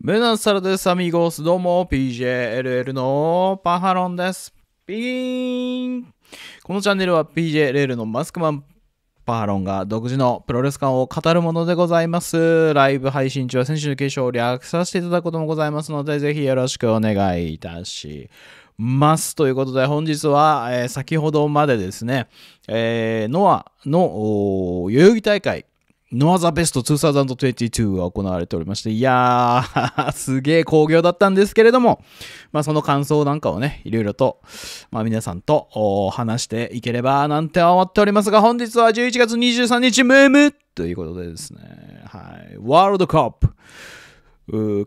ムナサラです、アミゴース。どうも、PJLL のパハロンです。ピーンこのチャンネルは PJLL のマスクマン、パハロンが独自のプロレス感を語るものでございます。ライブ配信中は選手の継承を略させていただくこともございますので、ぜひよろしくお願いいたします。ということで、本日は、えー、先ほどまでですね、えー、ノアの代々木大会ノアザベスト2022が行われておりまして、いやー、すげー興行だったんですけれども、まあその感想なんかをね、いろいろと、まあ皆さんと話していければなんて思っておりますが、本日は11月23日、ムームということでですね、はい、ワールドカップ。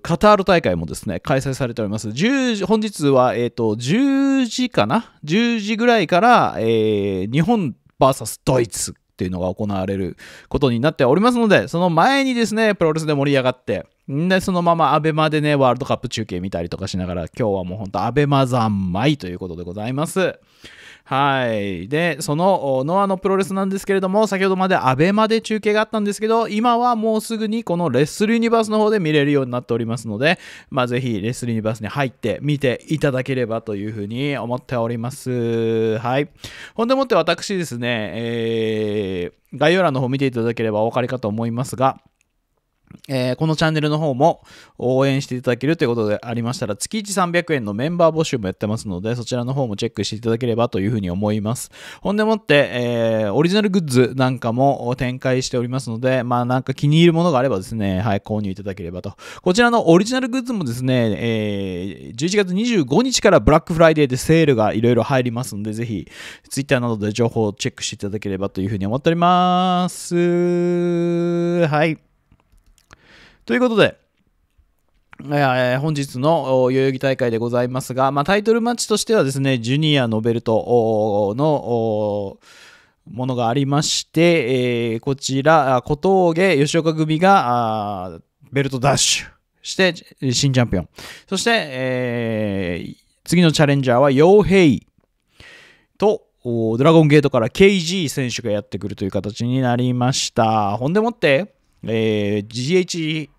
カタール大会もですね、開催されております。10本日は、えっ、ー、と、10時かな ?10 時ぐらいから、えー、日本 VS ドイツっていうのが行われることになっておりますので、その前にですね、プロレスで盛り上がって、で、そのまま abema でね、ワールドカップ中継見たりとかしながら、今日はもうほんと abema 三昧ということでございます。はいでそのノアのプロレスなんですけれども先ほどまで ABEMA で中継があったんですけど今はもうすぐにこのレッスルユニバースの方で見れるようになっておりますので、まあ、ぜひレッスルユニバースに入って見ていただければというふうに思っておりますはいほんでもって私ですね、えー、概要欄の方見ていただければお分かりかと思いますがえー、このチャンネルの方も応援していただけるということでありましたら、月1300円のメンバー募集もやってますので、そちらの方もチェックしていただければというふうに思います。ほんでもって、えー、オリジナルグッズなんかも展開しておりますので、まあなんか気に入るものがあればですね、はい、購入いただければと。こちらのオリジナルグッズもですね、えー、11月25日からブラックフライデーでセールがいろいろ入りますので、ぜひ、Twitter などで情報をチェックしていただければというふうに思っております。はい。ということで、えー、本日の代々木大会でございますが、まあ、タイトルマッチとしてはですね、ジュニアのベルトのものがありまして、えー、こちら、小峠吉岡組がベルトダッシュして、新チャンピオン。そして、えー、次のチャレンジャーは、傭兵と、ドラゴンゲートから KG 選手がやってくるという形になりました。ほんでもって、えー、GH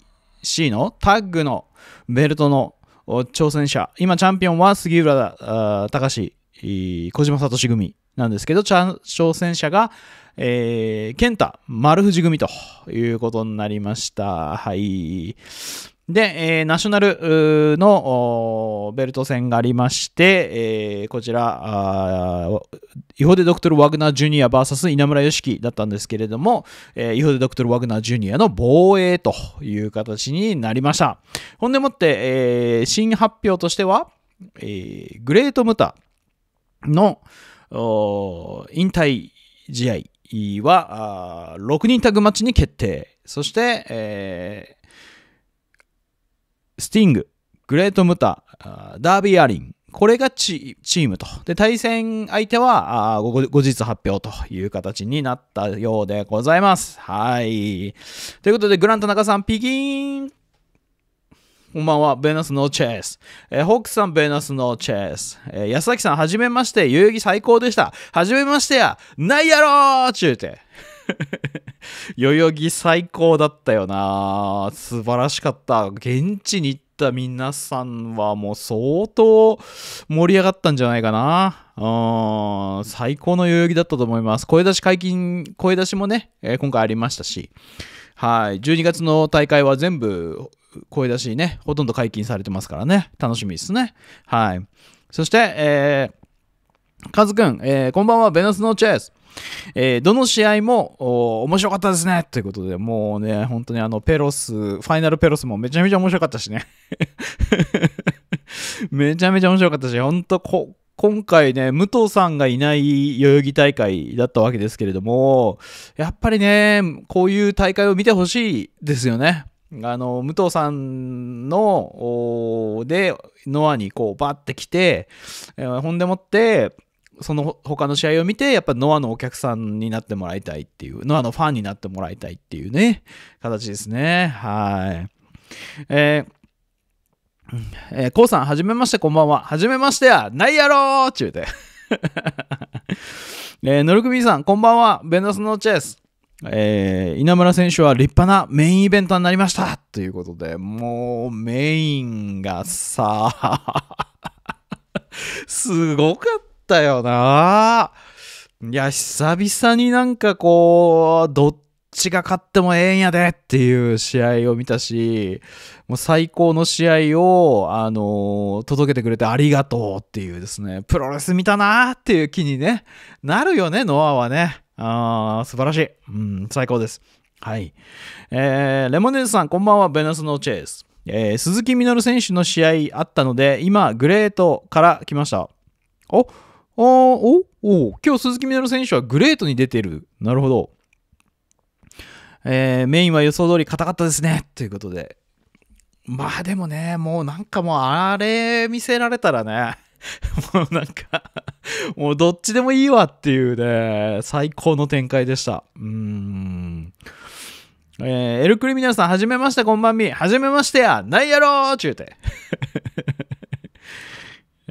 C のタッグのベルトの挑戦者、今チャンピオンは杉浦隆小島聡組なんですけど、挑戦者が、えー、健太丸藤組ということになりました。はい。で、えー、ナショナルのベルト戦がありまして、えー、こちら、違法でドクトル・ワグナー・ジュニア VS 稲村良樹だったんですけれども、えー、デ・でドクトル・ワグナー・ジュニアの防衛という形になりました。ほんでもって、えー、新発表としては、えー、グレート・ムタの引退試合は6人タグマッチに決定。そして、えースティング、グレート・ムタ、ダービー・アリン、これがチームと。で、対戦相手は後日発表という形になったようでございます。はい。ということで、グラント中さん、ピキーンこんばんは、ベーナスのチェス。えー、ホークさん、ベーナスのチェス。えー、安崎さん、はじめまして、遊戯最高でした。はじめましてや、ないやろーちゅうて。代々木最高だったよな素晴らしかった現地に行った皆さんはもう相当盛り上がったんじゃないかなうん最高の代々木だったと思います声出し解禁声出しもね、えー、今回ありましたしはい12月の大会は全部声出しねほとんど解禁されてますからね楽しみですねはいそして、えー、カズくん、えー、こんばんは、ベノスのチェス。えー、どの試合も面白かったですねということで、もうね、本当にあのペロス、ファイナルペロスもめちゃめちゃ面白かったしね。めちゃめちゃ面白かったし、本当こ、今回ね、武藤さんがいない代々木大会だったわけですけれども、やっぱりね、こういう大会を見てほしいですよね。あの、武藤さんの、で、ノアにこう、バッて来て、えー、ほんでもって、その他の試合を見て、やっぱノアのお客さんになってもらいたいっていう、ノアのファンになってもらいたいっていうね、形ですね。はい。えーえー、コウさん、はじめまして、こんばんは。はじめましてや、ないやろーちゅうて。えー、ルクミみさん、こんばんは。ベンダスのチェス。えー、稲村選手は立派なメインイベントになりましたということで、もうメインがさ、すごかっったよないや、久々になんかこう、どっちが勝ってもええんやでっていう試合を見たし、もう最高の試合を、あのー、届けてくれてありがとうっていうですね、プロレス見たなっていう気にね、なるよね、ノアはね。ああ、素晴らしい。うん、最高です。はい。えー、レモネーズさん、こんばんは、ベナスノーチェイス。えー、鈴木みのる選手の試合あったので、今、グレートから来ました。おあおお今日鈴木みのる選手はグレートに出てる。なるほど。えー、メインは予想通り硬かったですね。ということで。まあでもね、もうなんかもうあれ見せられたらね、もうなんかもうどっちでもいいわっていうね、最高の展開でした。うーん。えー、エルクリミナルさん、はじめまして、こんばんみ。はじめましてや。ないやろーちゅうて。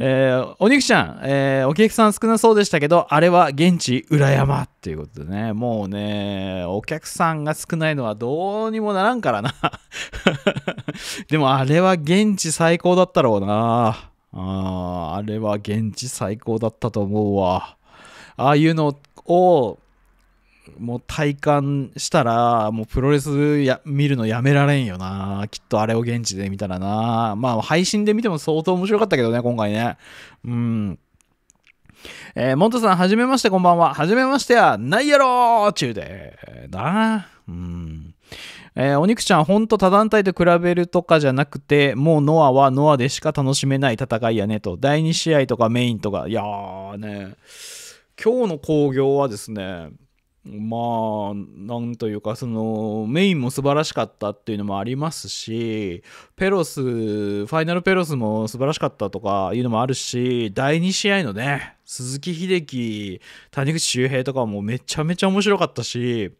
えー、お肉ちゃん、えー、お客さん少なそうでしたけど、あれは現地裏山っていうことでね、もうね、お客さんが少ないのはどうにもならんからな。でもあれは現地最高だったろうな。ああれは現地最高だったと思うわ。ああいうのをもう体感したらもうプロレスや見るのやめられんよなきっとあれを現地で見たらなまあ配信で見ても相当面白かったけどね今回ねうんえー、モントさん、はじめまして、こんばんは。はじめましてや、ないやろーちゅうで、なうん。えー、お肉ちゃん、ほんと他団体と比べるとかじゃなくて、もうノアはノアでしか楽しめない戦いやねと。第2試合とかメインとか。いやーね、今日の興行はですね、まあなんというかそのメインも素晴らしかったっていうのもありますしペロスファイナルペロスも素晴らしかったとかいうのもあるし第2試合のね鈴木秀樹谷口周平とかもめちゃめちゃ面白かったし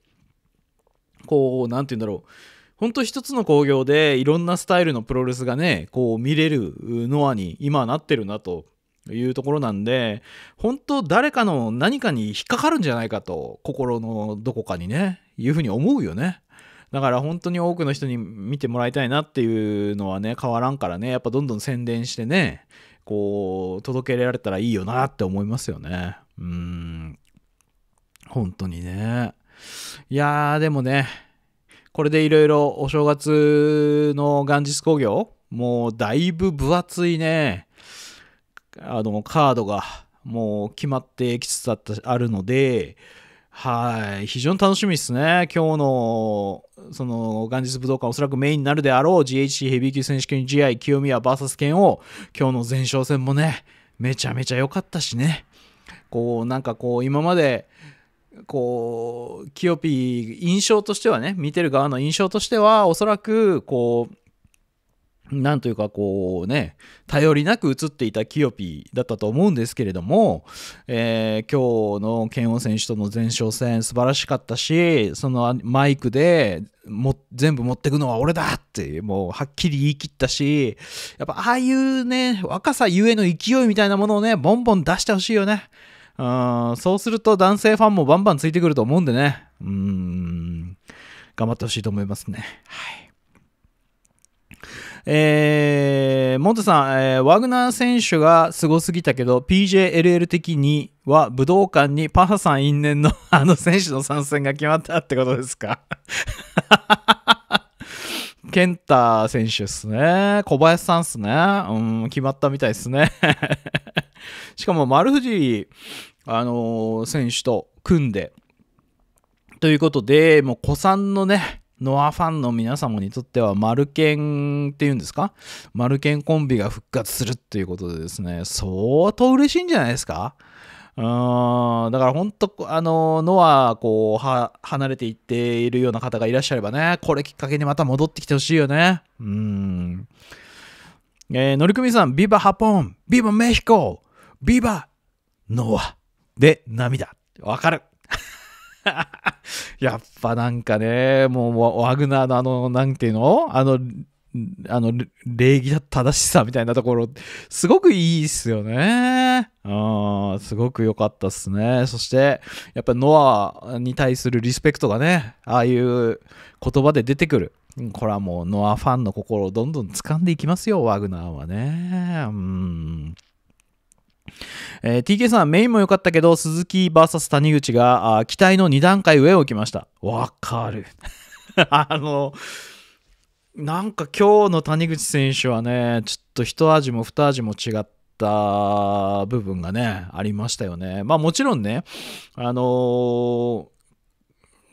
こう何て言うんだろう本当一つの興行でいろんなスタイルのプロレスがねこう見れるノアに今なってるなというところなんで、本当誰かの何かに引っかかるんじゃないかと、心のどこかにね、いうふうに思うよね。だから本当に多くの人に見てもらいたいなっていうのはね、変わらんからね、やっぱどんどん宣伝してね、こう、届けられたらいいよなって思いますよね。うん。本当にね。いやー、でもね、これでいろいろお正月の元日工業、もうだいぶ分厚いね、あの、カードがもう決まってきつつああるので、はい、非常に楽しみですね。今日の、その、元日武道館、おそらくメインになるであろう GHC ヘビー級選手権試合、清宮 VS 剣を、今日の前哨戦もね、めちゃめちゃ良かったしね。こう、なんかこう、今まで、こう、キヨピー、印象としてはね、見てる側の印象としては、おそらく、こう、なんというかこうね、頼りなく映っていたキヨピーだったと思うんですけれども、えー、今日の剣王選手との前哨戦素晴らしかったし、そのマイクでも全部持ってくのは俺だってもうはっきり言い切ったし、やっぱああいうね、若さゆえの勢いみたいなものをね、ボンボン出してほしいよね。うん、そうすると男性ファンもバンバンついてくると思うんでね、うん、頑張ってほしいと思いますね。はい。えー、モントさん、えー、ワグナー選手がすごすぎたけど、PJLL 的には武道館にパハさん因縁のあの選手の参戦が決まったってことですか ケンタ選手っすね。小林さんっすね。うん、決まったみたいっすね。しかも丸藤、あのー、選手と組んで、ということで、もう古参のね、ノアファンの皆様にとっては、マルケンっていうんですかマルケンコンビが復活するっていうことでですね、相当嬉しいんじゃないですかうーんだから本当、あの、ノア、こう、は、離れていっているような方がいらっしゃればね、これきっかけにまた戻ってきてほしいよね。うん。えー、のりさん、ビバハポン、ビバメヒコ、ビバノアで涙。わかる。やっぱなんかね、もうワグナーのあの、なんていうのあの、あの、礼儀正しさみたいなところ、すごくいいっすよね。うん、すごく良かったっすね。そして、やっぱノアに対するリスペクトがね、ああいう言葉で出てくる。これはもうノアファンの心をどんどん掴んでいきますよ、ワグナーはね。うん。えー、TK さん、メインも良かったけど、鈴木 VS 谷口があ期待の2段階上を置きました。わかる。あの、なんか今日の谷口選手はね、ちょっと一味も二味も違って、た部分がねありましたよね。まあもちろんねあのー、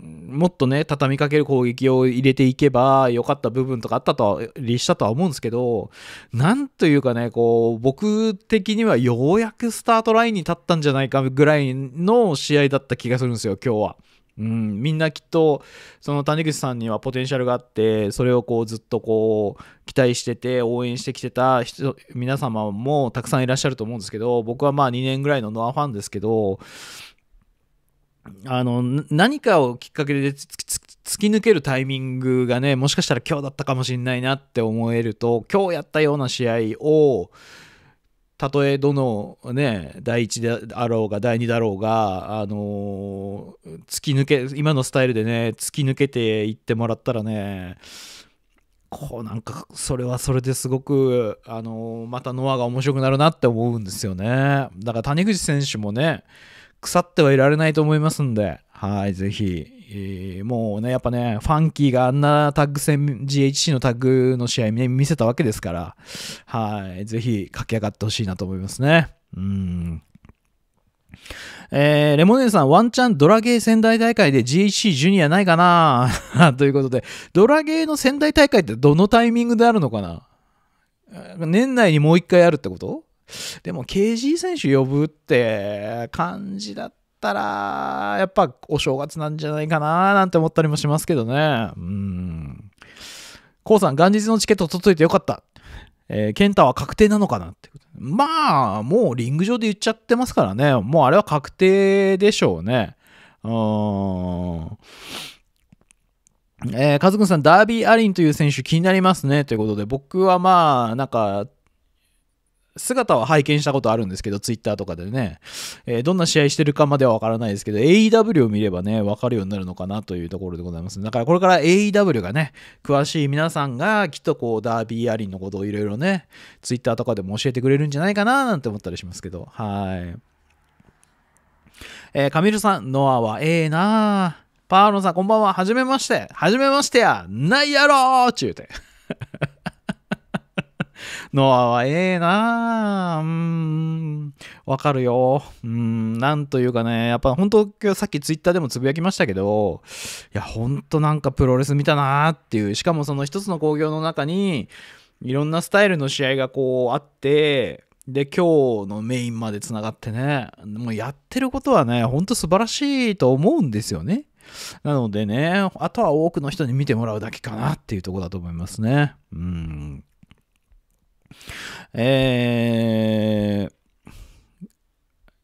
もっとね、畳みかける攻撃を入れていけば良かった部分とかあったとは、立したとは思うんですけど、なんというかね、こう、僕的にはようやくスタートラインに立ったんじゃないかぐらいの試合だった気がするんですよ、今日は。うん、みんなきっとその谷口さんにはポテンシャルがあってそれをこうずっとこう期待してて応援してきてた人皆様もたくさんいらっしゃると思うんですけど僕はまあ2年ぐらいのノアファンですけどあの何かをきっかけで突き抜けるタイミングがねもしかしたら今日だったかもしれないなって思えると今日やったような試合をたとえどのね第1であろうが第2だろうがあのー、突き抜け今のスタイルでね突き抜けていってもらったらねこうなんかそれはそれですごくあのー、またノアが面白くなるなって思うんですよねだから谷口選手もね腐ってはいられないと思いますんで、はい、ぜひ、えー、もうね、やっぱね、ファンキーがあんなタッグ戦、GHC のタッグの試合、ね、見せたわけですから、はい、ぜひ駆け上がってほしいなと思いますね。うん。えー、レモネーさん、ワンチャンドラゲー仙台大会で GHC ジュニアないかな ということで、ドラゲーの仙台大会ってどのタイミングであるのかな年内にもう一回あるってことでも KG 選手呼ぶって感じだったら、やっぱお正月なんじゃないかななんて思ったりもしますけどね。うん。コウさん、元日のチケット届いてよかった。えー、ケンタは確定なのかなってまあ、もうリング上で言っちゃってますからね。もうあれは確定でしょうね。うーん。えー、カズくんさん、ダービー・アリンという選手気になりますね。ということで、僕はまあ、なんか、姿は拝見したことあるんですけど、ツイッターとかでね、えー、どんな試合してるかまではわからないですけど、AEW を見ればね、わかるようになるのかなというところでございます。だからこれから AEW がね、詳しい皆さんが、きっとこう、ダービーアリンのことをいろいろね、ツイッターとかでも教えてくれるんじゃないかななんて思ったりしますけど、はい。えー、カミルさん、ノアはええなパーロンさん、こんばんは。はじめまして。はじめましてや。ないやろーちゅうて。ノアはええなぁ。うん。わかるよ。うん。なんというかね、やっぱ本当今日さっきツイッターでもつぶやきましたけど、いや、ほんとなんかプロレス見たなーっていう。しかもその一つの興行の中に、いろんなスタイルの試合がこうあって、で、今日のメインまでつながってね、もうやってることはね、ほんと素晴らしいと思うんですよね。なのでね、あとは多くの人に見てもらうだけかなっていうとこだと思いますね。うん。えー、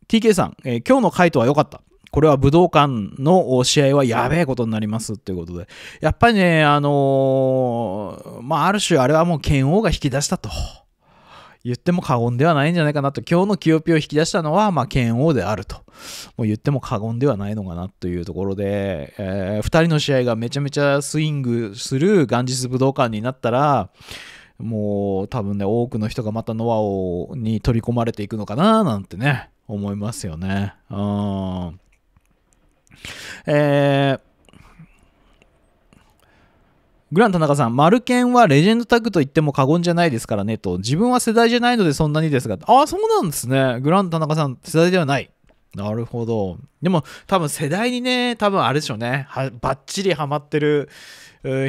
TK さん、えー、今日の回答は良かった。これは武道館の試合はやべえことになりますということで、やっぱりね、あのー、まあ、ある種あれはもう剣王が引き出したと。言っても過言ではないんじゃないかなと、今日のキヨピを引き出したのは、まあ、剣王であると。もう言っても過言ではないのかなというところで、えー、2人の試合がめちゃめちゃスイングする元日武道館になったら、もう多分ね、多くの人がまたノア王に取り込まれていくのかななんてね、思いますよね。うん。えー、グラン田中さん、マルケンはレジェンドタッグと言っても過言じゃないですからねと、自分は世代じゃないのでそんなにですが、ああ、そうなんですね。グラン田中さん、世代ではない。なるほど。でも、多分世代にね、多分あれでしょうね、はばっちりハマってる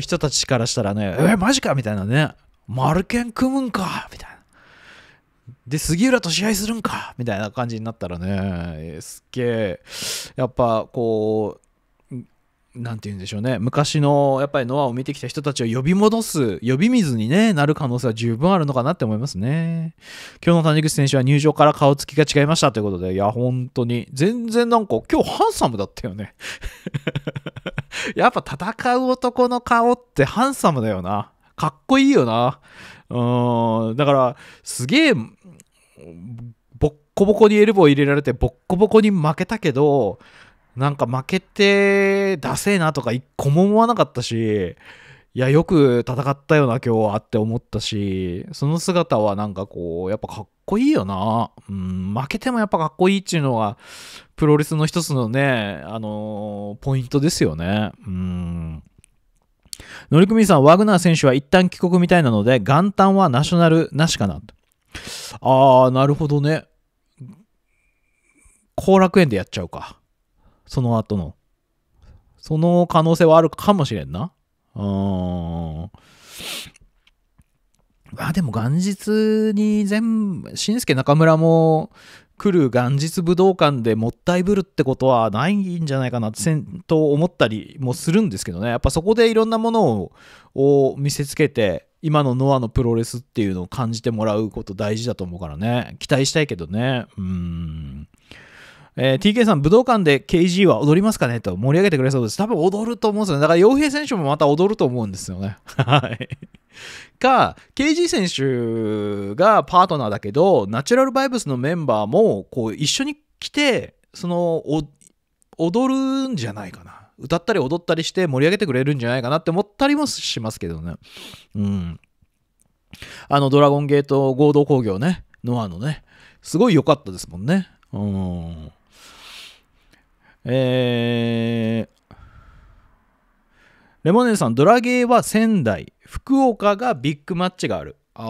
人たちからしたらね、えー、マジかみたいなね、丸ン組むんかみたいな。で、杉浦と試合するんかみたいな感じになったらね、すっげえ、やっぱこう、なんて言うんでしょうね、昔のやっぱりノアを見てきた人たちを呼び戻す、呼び水に、ね、なる可能性は十分あるのかなって思いますね。今日の谷口選手は入場から顔つきが違いましたということで、いや、本当に、全然なんか、今日ハンサムだったよね。やっぱ戦う男の顔ってハンサムだよな。かっこいいよな。うん、だから、すげえ、ボッコボコにエルボー入れられて、ボッコボコに負けたけど、なんか負けて、ダセえなとか一個も思わなかったし、いや、よく戦ったよな、今日はって思ったし、その姿はなんかこう、やっぱかっこいいよな。うん、負けてもやっぱかっこいいっていうのが、プロレスの一つのね、あのー、ポイントですよね。うん。乗組員さん、ワグナー選手は一旦帰国みたいなので、元旦はナショナルなしかなと。あー、なるほどね。後楽園でやっちゃうか。その後の。その可能性はあるかもしれんな。うーん。まあでも元日に全部、しんすけ中村も来る元日武道館でもったいぶるってことはないんじゃないかなと思ったりもするんですけどねやっぱそこでいろんなものを見せつけて今のノアのプロレスっていうのを感じてもらうこと大事だと思うからね期待したいけどねうんえー、TK さん、武道館で KG は踊りますかねと盛り上げてくれそうです。多分踊ると思うんですよね。だから、洋平選手もまた踊ると思うんですよね。はい。か、KG 選手がパートナーだけど、ナチュラルバイブスのメンバーも、こう、一緒に来て、その、踊るんじゃないかな。歌ったり踊ったりして盛り上げてくれるんじゃないかなって思ったりもしますけどね。うん。あの、ドラゴンゲート合同工業ね、ノアのね、すごい良かったですもんね。うん。えー、レモネさん、ドラゲーは仙台、福岡がビッグマッチがある。あ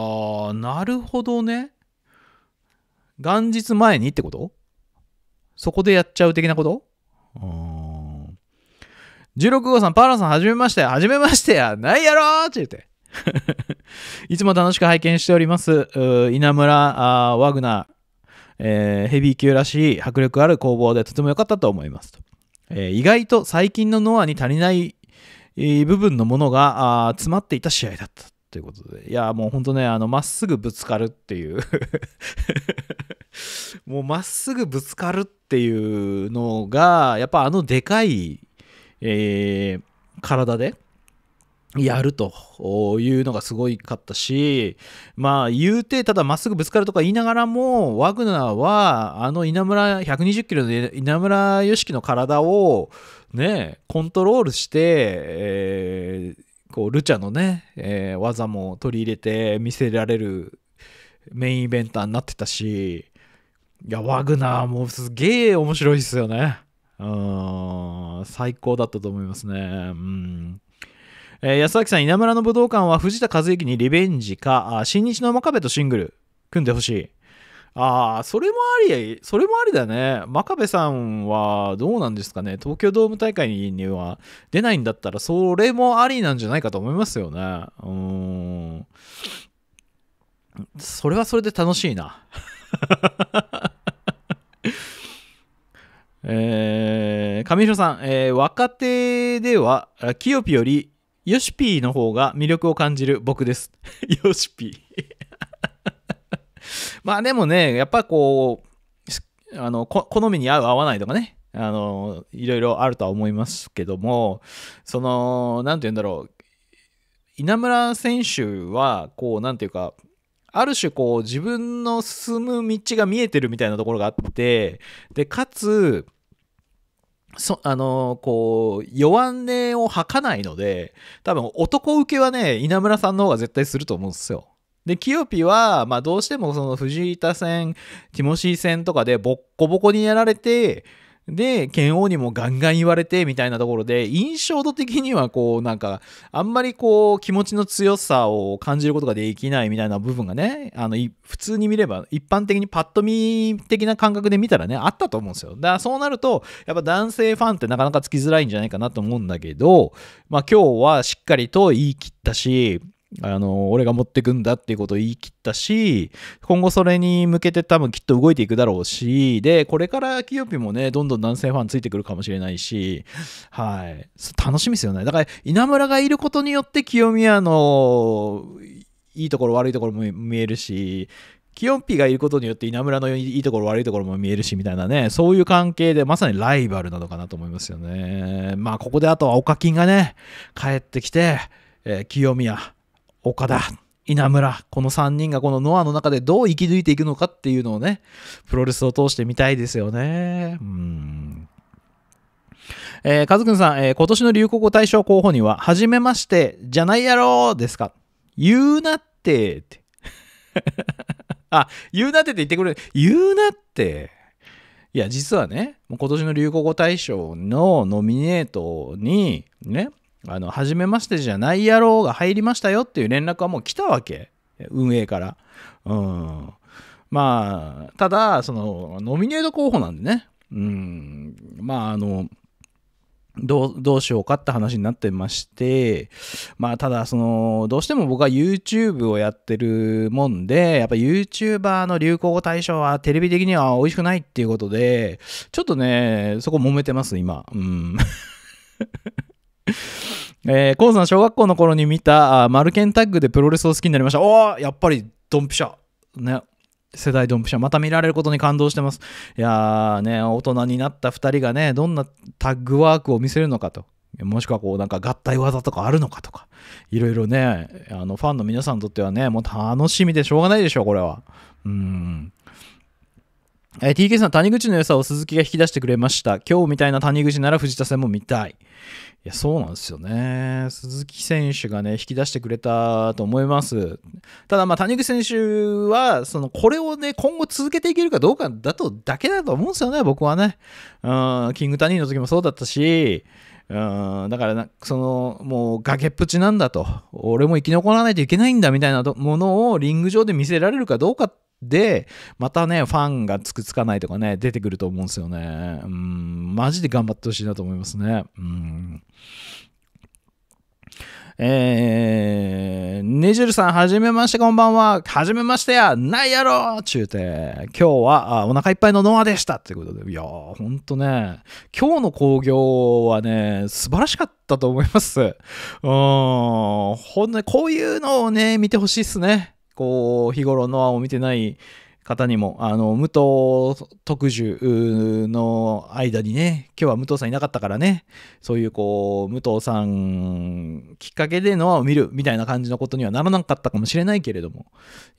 ー、なるほどね。元日前にってことそこでやっちゃう的なこと16号さん、パーラさん、はじめまして。はじめましてや。ないやろーって言って。いつも楽しく拝見しております。稲村ワグナー、えー、ヘビー級らしい迫力ある攻防でとても良かったと思いますと、えー、意外と最近のノアに足りない部分のものが詰まっていた試合だったということでいやもうほんとねあのまっすぐぶつかるっていう もうまっすぐぶつかるっていうのがやっぱあのでかい、えー、体でやるというのがすごいかったし、まあ言うて、ただまっすぐぶつかるとか言いながらも、ワグナーは、あの稲村、120キロの稲村良樹の体をね、コントロールして、えー、こう、ルチャのね、えー、技も取り入れて見せられるメインイベンターになってたし、いや、ワグナーもすげえ面白いですよね。うん、最高だったと思いますね。うん。えー、安崎さん、稲村の武道館は藤田和之にリベンジか、あ新日の真壁とシングル組んでほしい。ああ、それもあり、それもありだね。真壁さんはどうなんですかね。東京ドーム大会には出ないんだったら、それもありなんじゃないかと思いますよね。うーん。それはそれで楽しいな。えー、上白さん、えー、若手では、キヨピよりヨシピーの方が魅力を感じる僕です。ヨシピー まあでもね、やっぱこう、あの好みに合う合わないとかね、あのいろいろあるとは思いますけども、その、なんて言うんだろう、稲村選手は、こう、なんていうか、ある種こう自分の進む道が見えてるみたいなところがあってでかつそあのー、こう弱音を吐かないので多分男受けはね稲村さんの方が絶対すると思うんですよ。でキヨピは、まあ、どうしてもその藤井田戦ティモシー戦とかでボッコボコにやられてで、剣王にもガンガン言われてみたいなところで、印象度的にはこう、なんか、あんまりこう、気持ちの強さを感じることができないみたいな部分がね、あの、普通に見れば、一般的にパッと見的な感覚で見たらね、あったと思うんですよ。だからそうなると、やっぱ男性ファンってなかなかつきづらいんじゃないかなと思うんだけど、まあ今日はしっかりと言い切ったし、あの、俺が持ってくんだっていうことを言い切ったし、今後それに向けて多分きっと動いていくだろうし、で、これからキヨピもね、どんどん男性ファンついてくるかもしれないし、はい。楽しみですよね。だから、稲村がいることによって清宮のいいところ悪いところも見えるし、キヨピがいることによって稲村のいいところ悪いところも見えるしみたいなね、そういう関係でまさにライバルなのかなと思いますよね。まあ、ここであとは岡金がね、帰ってきて、えー、清宮、岡田、稲村、この3人がこのノアの中でどう生き抜いていくのかっていうのをね、プロレスを通してみたいですよね。うんえー、カズくんさん、えー、今年の流行語大賞候補には、はじめまして、じゃないやろーですか言うなって、って。あ、言うなってって言ってくれる。言うなって。いや、実はね、もう今年の流行語大賞のノミネートに、ね、あの、初めましてじゃない野郎が入りましたよっていう連絡はもう来たわけ。運営から。うん。まあ、ただ、その、ノミネート候補なんでね。うん。まあ、あの、どう、どうしようかって話になってまして、まあ、ただ、その、どうしても僕は YouTube をやってるもんで、やっぱ YouTuber の流行語対象はテレビ的には美味しくないっていうことで、ちょっとね、そこ揉めてます、今。うん。えー、コウさん小学校の頃に見た、マルケンタッグでプロレスを好きになりました。おー、やっぱりドンピシャ。ね。世代ドンピシャ。また見られることに感動してます。いやーね、大人になった2人がね、どんなタッグワークを見せるのかと。もしくはこうなんか合体技とかあるのかとか、いろいろね、あのファンの皆さんにとってはね、もう楽しみでしょうがないでしょう、これは。うん。えー、TK さん、谷口の良さを鈴木が引き出してくれました。今日みたいな谷口なら藤田さんも見たい。いや、そうなんですよね。鈴木選手がね、引き出してくれたと思います。ただ、まあ、谷口選手は、その、これをね、今後続けていけるかどうかだと、だけだと思うんですよね、僕はね。うん、キングタニーの時もそうだったし、うん、だからな、その、もう崖っぷちなんだと、俺も生き残らないといけないんだみたいなものをリング上で見せられるかどうかっで、またね、ファンがつくつかないとかね、出てくると思うんですよね。うん、マジで頑張ってほしいなと思いますね。うん。えー、ねじるさん、はじめまして、こんばんは。はじめましてや、ないやろちゅうて、今日はあお腹いっぱいのノアでした。ということで、いやー、ほんとね、今日の興行はね、素晴らしかったと思います。うん、ほんとね、こういうのをね、見てほしいっすね。こう、日頃のアを見てない方にも、あの、武藤特需の間にね、今日は武藤さんいなかったからね、そういうこう、武藤さんきっかけでノアを見るみたいな感じのことにはならなかったかもしれないけれども、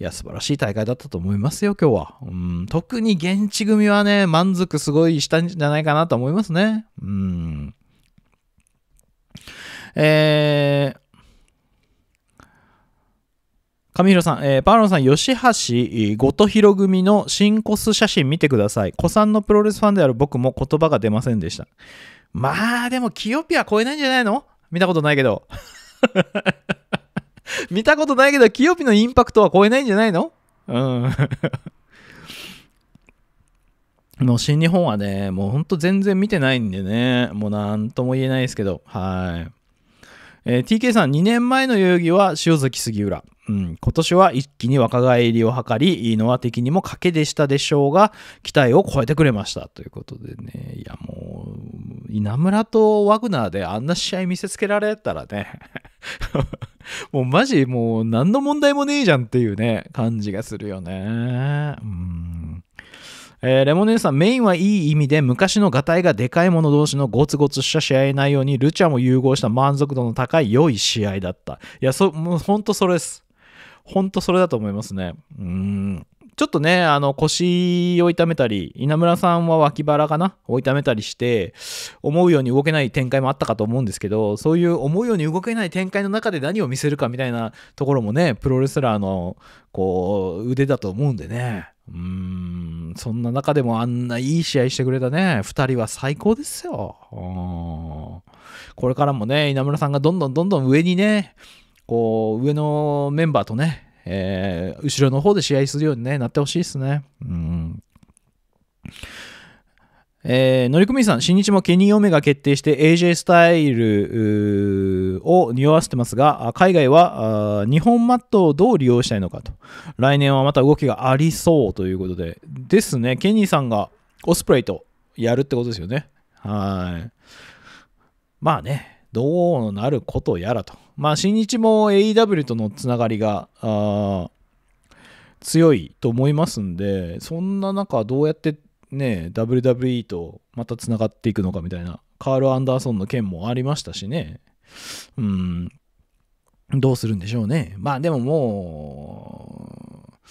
いや、素晴らしい大会だったと思いますよ、今日は。うん、特に現地組はね、満足すごいしたんじゃないかなと思いますね。うん。えー上弘さん、えー、パーロンさん、吉橋ごとひろ組の新コス写真見てください。古参のプロレスファンである僕も言葉が出ませんでした。まあ、でも、キヨピは超えないんじゃないの見たことないけど。見たことないけど、キヨピのインパクトは超えないんじゃないのうん。もう新日本はね、もうほんと全然見てないんでね、もうなんとも言えないですけど、はい。えー、TK さん、2年前の代々木は塩崎杉浦。うん、今年は一気に若返りを図り、ノア的にも賭けでしたでしょうが、期待を超えてくれました。ということでね、いやもう、稲村とワグナーであんな試合見せつけられたらね、もうマジもう何の問題もねえじゃんっていうね、感じがするよね。うんえー、レモネーさん、メインはいい意味で昔のガタイがでかい者同士のゴツゴツした試合内容にルチャも融合した満足度の高い良い試合だった。いや、そ、もうほんとそれです。ほんとそれだと思いますね。うん。ちょっとね、あの、腰を痛めたり、稲村さんは脇腹かなを痛めたりして、思うように動けない展開もあったかと思うんですけど、そういう思うように動けない展開の中で何を見せるかみたいなところもね、プロレスラーの、こう、腕だと思うんでね。うーん、そんな中でもあんないい試合してくれたね、二人は最高ですよ。これからもね、稲村さんがどんどんどんどん上にね、こう、上のメンバーとね、えー、後ろの方で試合するように、ね、なってほしいですね。うんえー、乗組員さん、新日もケニー・オメが決定して AJ スタイルを匂わせてますが、海外は日本マットをどう利用したいのかと。来年はまた動きがありそうということで。ですね、ケニーさんがオスプレイとやるってことですよね。はい。まあね、どうなることやらとまあ、新日も AEW とのつながりが、強いと思いますんで、そんな中、どうやってね、WWE とまたつながっていくのかみたいな、カール・アンダーソンの件もありましたしね。うん、どうするんでしょうね。まあ、でももう、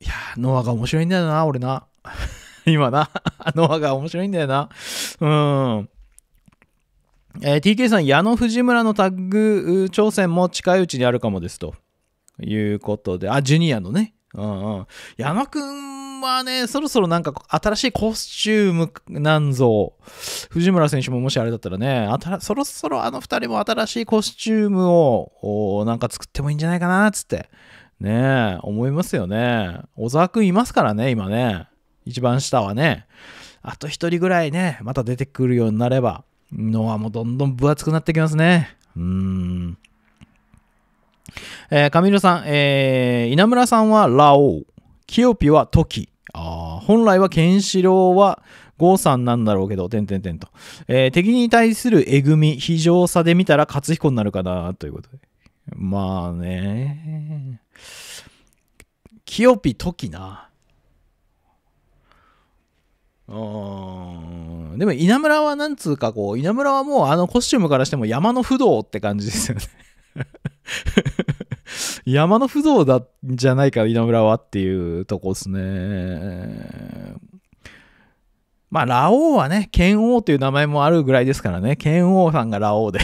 いや、ノアが面白いんだよな、俺な。今な。ノアが面白いんだよな。うん。えー、TK さん、矢野藤村のタッグ挑戦も近いうちにあるかもですということで、あ、ジュニアのね。うんうん。矢野くんはね、そろそろなんか新しいコスチュームなんぞ。藤村選手ももしあれだったらね、らそろそろあの2人も新しいコスチュームをなんか作ってもいいんじゃないかな、つって。ね思いますよね。小沢くんいますからね、今ね。一番下はね。あと1人ぐらいね、また出てくるようになれば。のはもうどんどん分厚くなってきますね。うん。えー、上野さん、えー、稲村さんはラオウ、キヨピはトキ。あ本来はケンシロウはゴーさんなんだろうけど、てんてんてんと。えー、敵に対するえぐみ、非常さで見たら勝彦になるかな、ということで。まあね。キヨピトキな。うんでも稲村はなんつうかこう稲村はもうあのコスチュームからしても山の不動って感じですよね 山の不動だじゃないか稲村はっていうとこですねまあラオウはね剣王という名前もあるぐらいですからね剣王さんがラオウで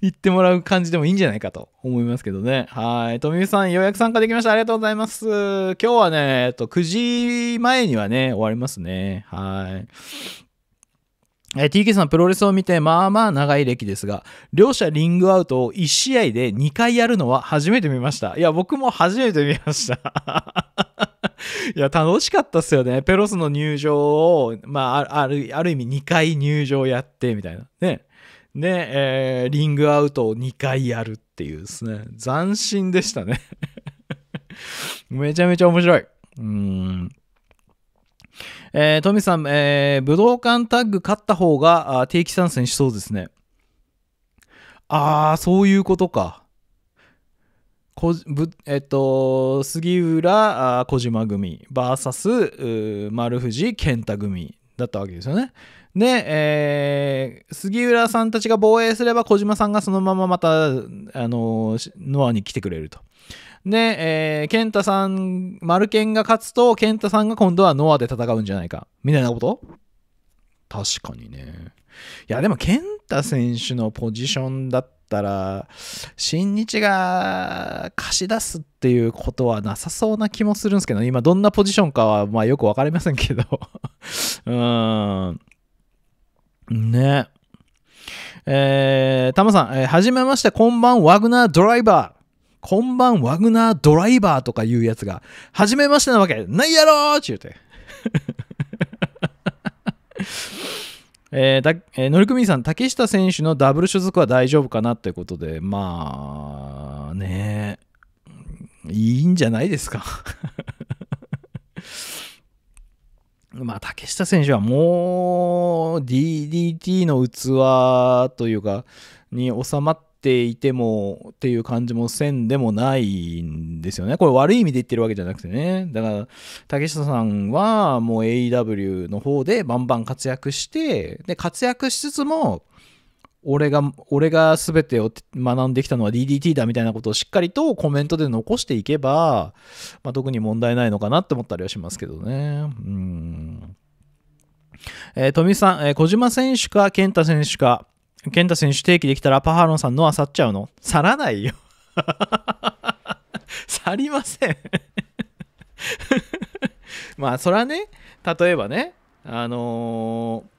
行ってもらう感じでもいいんじゃないかと思いますけどね。はい。とみゆさん、ようやく参加できました。ありがとうございます。今日はね、えっと、9時前にはね、終わりますね。はい。えー、TK さん、プロレスを見て、まあまあ長い歴ですが、両者リングアウトを1試合で2回やるのは初めて見ました。いや、僕も初めて見ました。いや、楽しかったっすよね。ペロスの入場を、まあ、ある、ある意味2回入場やって、みたいな。ね。で、えー、リングアウトを2回やるっていうですね、斬新でしたね めちゃめちゃ面白い。うん。えー、トミさん、えー、武道館タッグ勝った方が定期参戦しそうですね。ああ、そういうことか。こぶえっと、杉浦小島組 VS 丸藤健太組だったわけですよね。で、えー、杉浦さんたちが防衛すれば小島さんがそのまままた、あのノアに来てくれると。で、えー、健太さん、マルケンが勝つと、ンタさんが今度はノアで戦うんじゃないか。みたいなこと確かにね。いや、でも健太選手のポジションだったら、新日が貸し出すっていうことはなさそうな気もするんですけど、今どんなポジションかは、まあよくわかりませんけど。うん。ねえー、タマさん、えー、はじめまして、こんばん、ワグナードライバー。こんばん、ワグナードライバーとかいうやつが、はじめましてなわけないやろーっゅうて。えーだえー、乗組員さん、竹下選手のダブル所属は大丈夫かなってことで、まあね、いいんじゃないですかまあ、竹下選手はもう DDT の器というか、に収まっていてもっていう感じもせんでもないんですよね。これ悪い意味で言ってるわけじゃなくてね。だから、竹下さんはもう AEW の方でバンバン活躍して、で、活躍しつつも、俺が、俺が全てを学んできたのは DDT だみたいなことをしっかりとコメントで残していけば、まあ、特に問題ないのかなって思ったりはしますけどね。うん。えー、富さん、えー、小島選手か健太選手か、健太選手提起できたらパハロンさんのあさっちゃうの去らないよ。去りません まあ、そらね、例えばね、あのー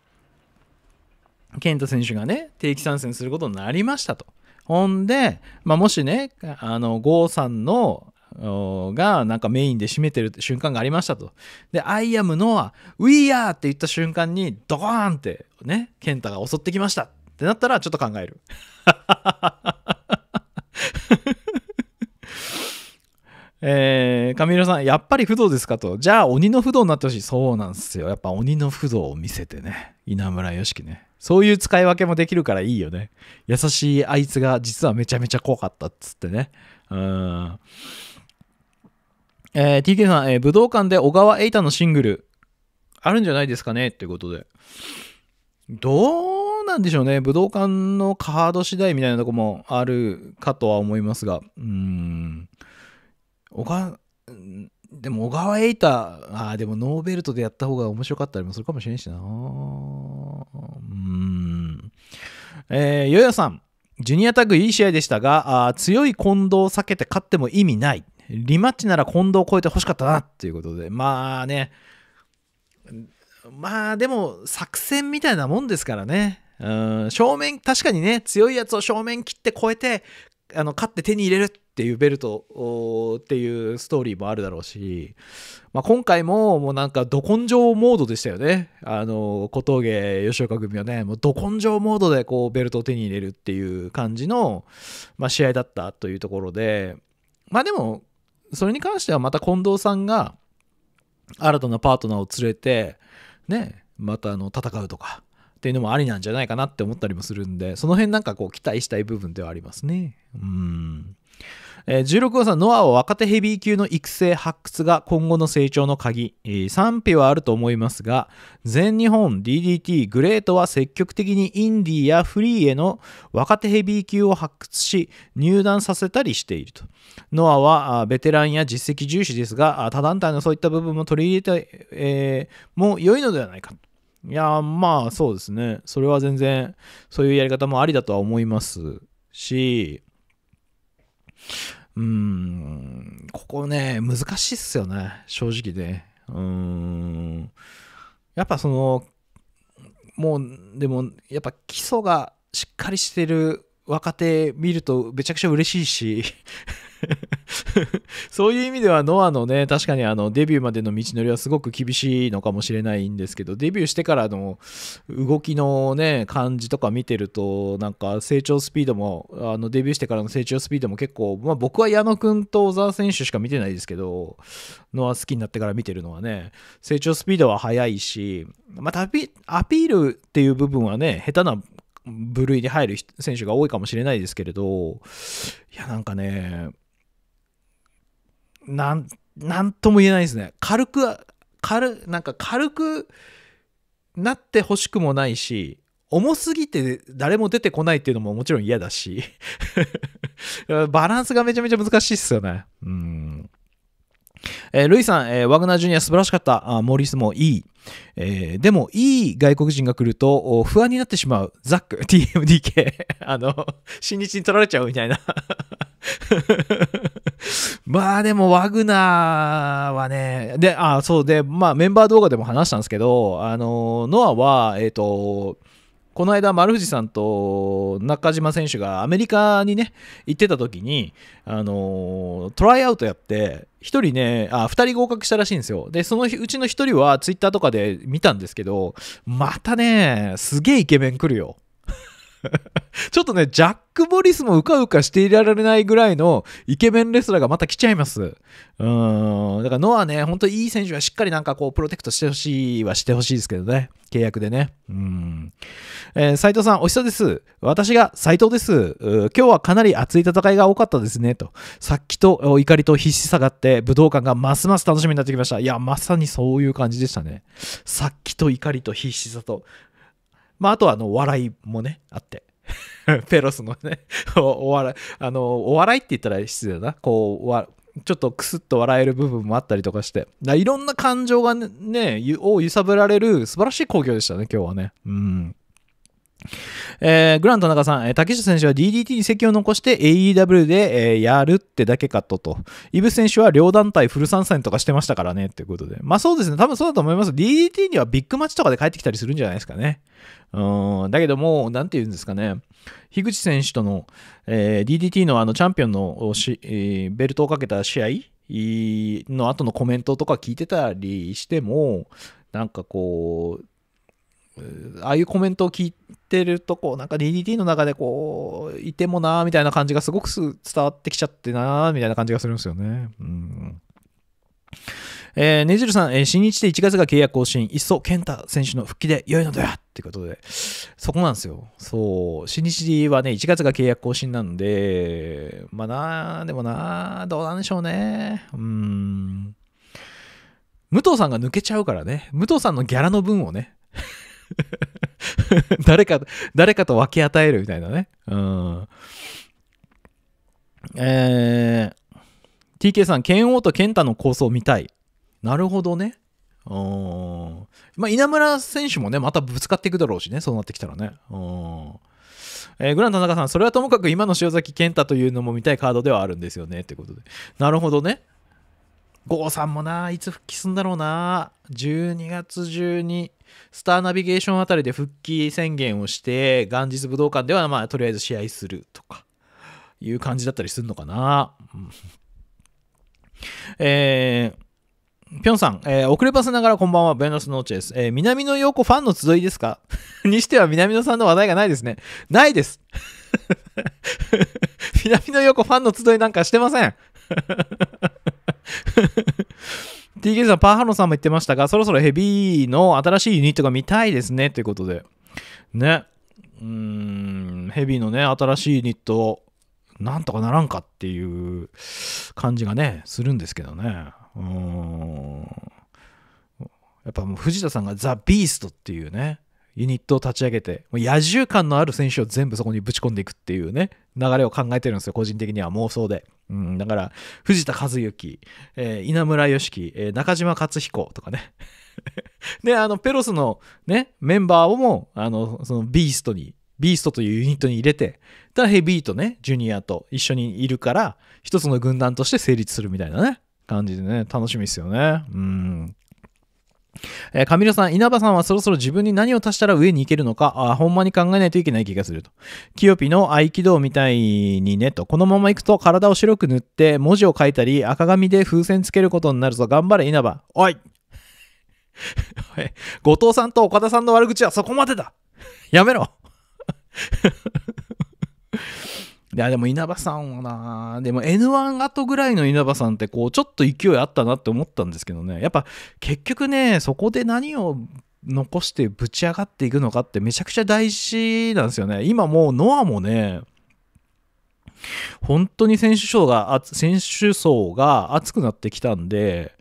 健太選手がね、定期参戦することになりましたと。ほんで、まあ、もしね、あの、郷さんの、がなんかメインで締めてる瞬間がありましたと。で、アイアムノア」「ウィアーって言った瞬間にドーンってね、健太が襲ってきましたってなったらちょっと考える。えー、上色さん、やっぱり不動ですかと。じゃあ、鬼の不動になってほしい。そうなんですよ。やっぱ鬼の不動を見せてね。稲村良樹ね。そういう使い分けもできるからいいよね。優しいあいつが実はめちゃめちゃ怖かったっつってね。うん。えー、TK さん、えー、武道館で小川瑛太のシングル、あるんじゃないですかねってことで。どうなんでしょうね。武道館のカード次第みたいなとこもあるかとは思いますが。うん。小川、でも小川瑛太、ああ、でもノーベルトでやった方が面白かったりもするかもしれんしな。えー、ヨヨさん、ジュニアタッグいい試合でしたが、あ強い近藤を避けて勝っても意味ない。リマッチなら近藤を超えてほしかったなっていうことで、まあね、まあでも作戦みたいなもんですからね。うん正面、確かにね、強いやつを正面切って超えて、あの勝って手に入れるっていうベルトっていうストーリーもあるだろうし、まあ、今回ももうなんかど根性モードでしたよねあの小峠吉岡組はねもうど根性モードでこうベルトを手に入れるっていう感じの、まあ、試合だったというところでまあでもそれに関してはまた近藤さんが新たなパートナーを連れてねまたあの戦うとかっていうのもありなんじゃないかなって思ったりもするんでその辺なんかこう期待したい部分ではありますねうんえー、16号さん、ノアは若手ヘビー級の育成、発掘が今後の成長の鍵、えー、賛否はあると思いますが、全日本 DDT グレートは積極的にインディやフリーへの若手ヘビー級を発掘し、入団させたりしていると。ノアはベテランや実績重視ですが、他団体のそういった部分も取り入れて、えー、も良いのではないかいやまあそうですね。それは全然、そういうやり方もありだとは思いますし、うん、ここね、難しいっすよね、正直で。うん。やっぱその、もう、でも、やっぱ基礎がしっかりしてる若手見るとめちゃくちゃ嬉しいし そういう意味ではノアのね、確かにあのデビューまでの道のりはすごく厳しいのかもしれないんですけど、デビューしてからの動きのね、感じとか見てると、なんか成長スピードも、あのデビューしてからの成長スピードも結構、まあ僕は矢野君と小沢選手しか見てないですけど、ノア好きになってから見てるのはね、成長スピードは速いし、まあ、アピールっていう部分はね、下手な部類に入る選手が多いかもしれないですけれど、いや、なんかね、なんなんとも言えないですね軽く軽なんか軽くなってほしくもないし重すぎて誰も出てこないっていうのももちろん嫌だし バランスがめちゃめちゃ難しいっすよねうんえー、ルイさん、えー、ワグナージュニア素晴らしかった。あモーリスもいい、えー、でも、いい外国人が来ると不安になってしまう。ザック、TMDK。あの、新日に取られちゃうみたいな まあでもワグナーはね、で、あ、そうで、まあメンバー動画でも話したんですけど、あの、ノアは、えっ、ー、と、この間、丸藤さんと中島選手がアメリカにね、行ってた時に、あのトライアウトやって、1人ね、あ、2人合格したらしいんですよ。で、そのうちの1人はツイッターとかで見たんですけど、またね、すげえイケメン来るよ。ちょっとね、ジャック・ボリスもうかうかしていられないぐらいのイケメンレスラーがまた来ちゃいます。うん。だからノアね、ほんといい選手はしっかりなんかこう、プロテクトしてほしいはしてほしいですけどね。契約でね。うん。えー、斎藤さん、お久です。私が斎藤です。今日はかなり熱い戦いが多かったですね。と。さっきと怒りと必死さがあって、武道館がますます楽しみになってきました。いや、まさにそういう感じでしたね。さっきと怒りと必死さと。まあ、あとはあの、笑いもね、あって。ペロスのね お、お笑い、あの、お笑いって言ったら失礼だな。こう、わちょっとクスッと笑える部分もあったりとかして、いろんな感情がね、を揺さぶられる素晴らしい興行でしたね、今日はね。うん。えー、グラント中さん、竹下選手は DDT に席を残して AEW で、えー、やるってだけかとと。イブ選手は両団体フル参戦とかしてましたからねということで。まあそうですね。多分そうだと思います。DDT にはビッグマッチとかで帰ってきたりするんじゃないですかね。うん。だけどもなんて言うんですかね。樋口選手との、えー、DDT のあのチャンピオンのし、えー、ベルトをかけた試合の後のコメントとか聞いてたりしても、なんかこう、ああいうコメントを聞いてるとこうなんか DDT の中でこういてもなーみたいな感じがすごく伝わってきちゃってなーみたいな感じがするんですよね。うんえー、ねじるさん、えー、新日で1月が契約更新、いっそ健太選手の復帰で良いのだよっていうことで、そこなんですよ。そう、新日はね、1月が契約更新なんで、まあなでもなあ、どうなんでしょうね。うん。武藤さんが抜けちゃうからね、武藤さんのギャラの分をね、誰か、誰かと分け与えるみたいなね。うん。えー、TK さん、剣王と健太の構想見たい。なるほどね。うん。まあ、稲村選手もね、またぶつかっていくだろうしね、そうなってきたらね。うん。えー、グラン田中さん、それはともかく今の塩崎健太というのも見たいカードではあるんですよね、ってことで。なるほどね。郷さんもな、いつ復帰すんだろうな。12月12スターナビゲーションあたりで復帰宣言をして、元日武道館では、まあ、とりあえず試合するとか、いう感じだったりするのかな。えーぴょんさん、えー、遅ればせながらこんばんは、ベノスノーチです。えー、南野陽子ファンの集いですか にしては南野さんの話題がないですね。ないです。南野陽子ファンの集いなんかしてません。TK さん、パーハノさんも言ってましたが、そろそろヘビーの新しいユニットが見たいですね、ということで。ね。うん、ヘビーのね、新しいユニット、なんとかならんかっていう感じがね、するんですけどね。うん。やっぱもう藤田さんがザ・ビーストっていうね、ユニットを立ち上げて、野獣感のある選手を全部そこにぶち込んでいくっていうね、流れを考えてるんですよ、個人的には妄想で。うん、だから、藤田和幸、えー、稲村良樹、えー、中島克彦とかね。で、あの、ペロスのね、メンバーをも、あの、そのビーストに、ビーストというユニットに入れて、ただヘビーとね、ジュニアと一緒にいるから、一つの軍団として成立するみたいなね、感じでね、楽しみですよね。うん。えー、上野さん、稲葉さんはそろそろ自分に何を足したら上に行けるのか、あほんまに考えないといけない気がすると。キヨピの合気道みたいにねと。このまま行くと体を白く塗って文字を書いたり、赤紙で風船つけることになるぞ。頑張れ、稲葉。おい 後藤さんと岡田さんの悪口はそこまでだやめろいやでも稲葉さんはなでも N1 後ぐらいの稲葉さんってこうちょっと勢いあったなって思ったんですけどねやっぱ結局ねそこで何を残してぶち上がっていくのかってめちゃくちゃ大事なんですよね今もうノアもね本当に選手層が選手層が熱くなってきたんで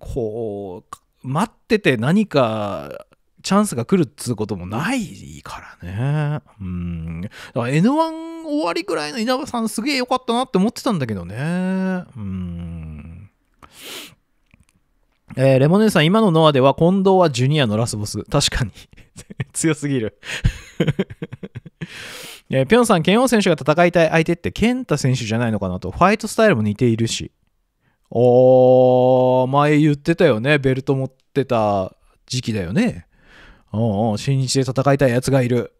こう待ってて何かチャンスが来るっつうこともないからね。うん。だから N1 終わりくらいの稲葉さんすげえ良かったなって思ってたんだけどね。うん。えー、レモネーさん、今のノアでは近藤はジュニアのラスボス。確かに 強すぎる えー、ピョンさん、剣王選手が戦いたい相手って健太選手じゃないのかなと。ファイトスタイルも似ているし。おー、前言ってたよね。ベルト持ってた時期だよね。おうおう新日で戦いたい奴がいる。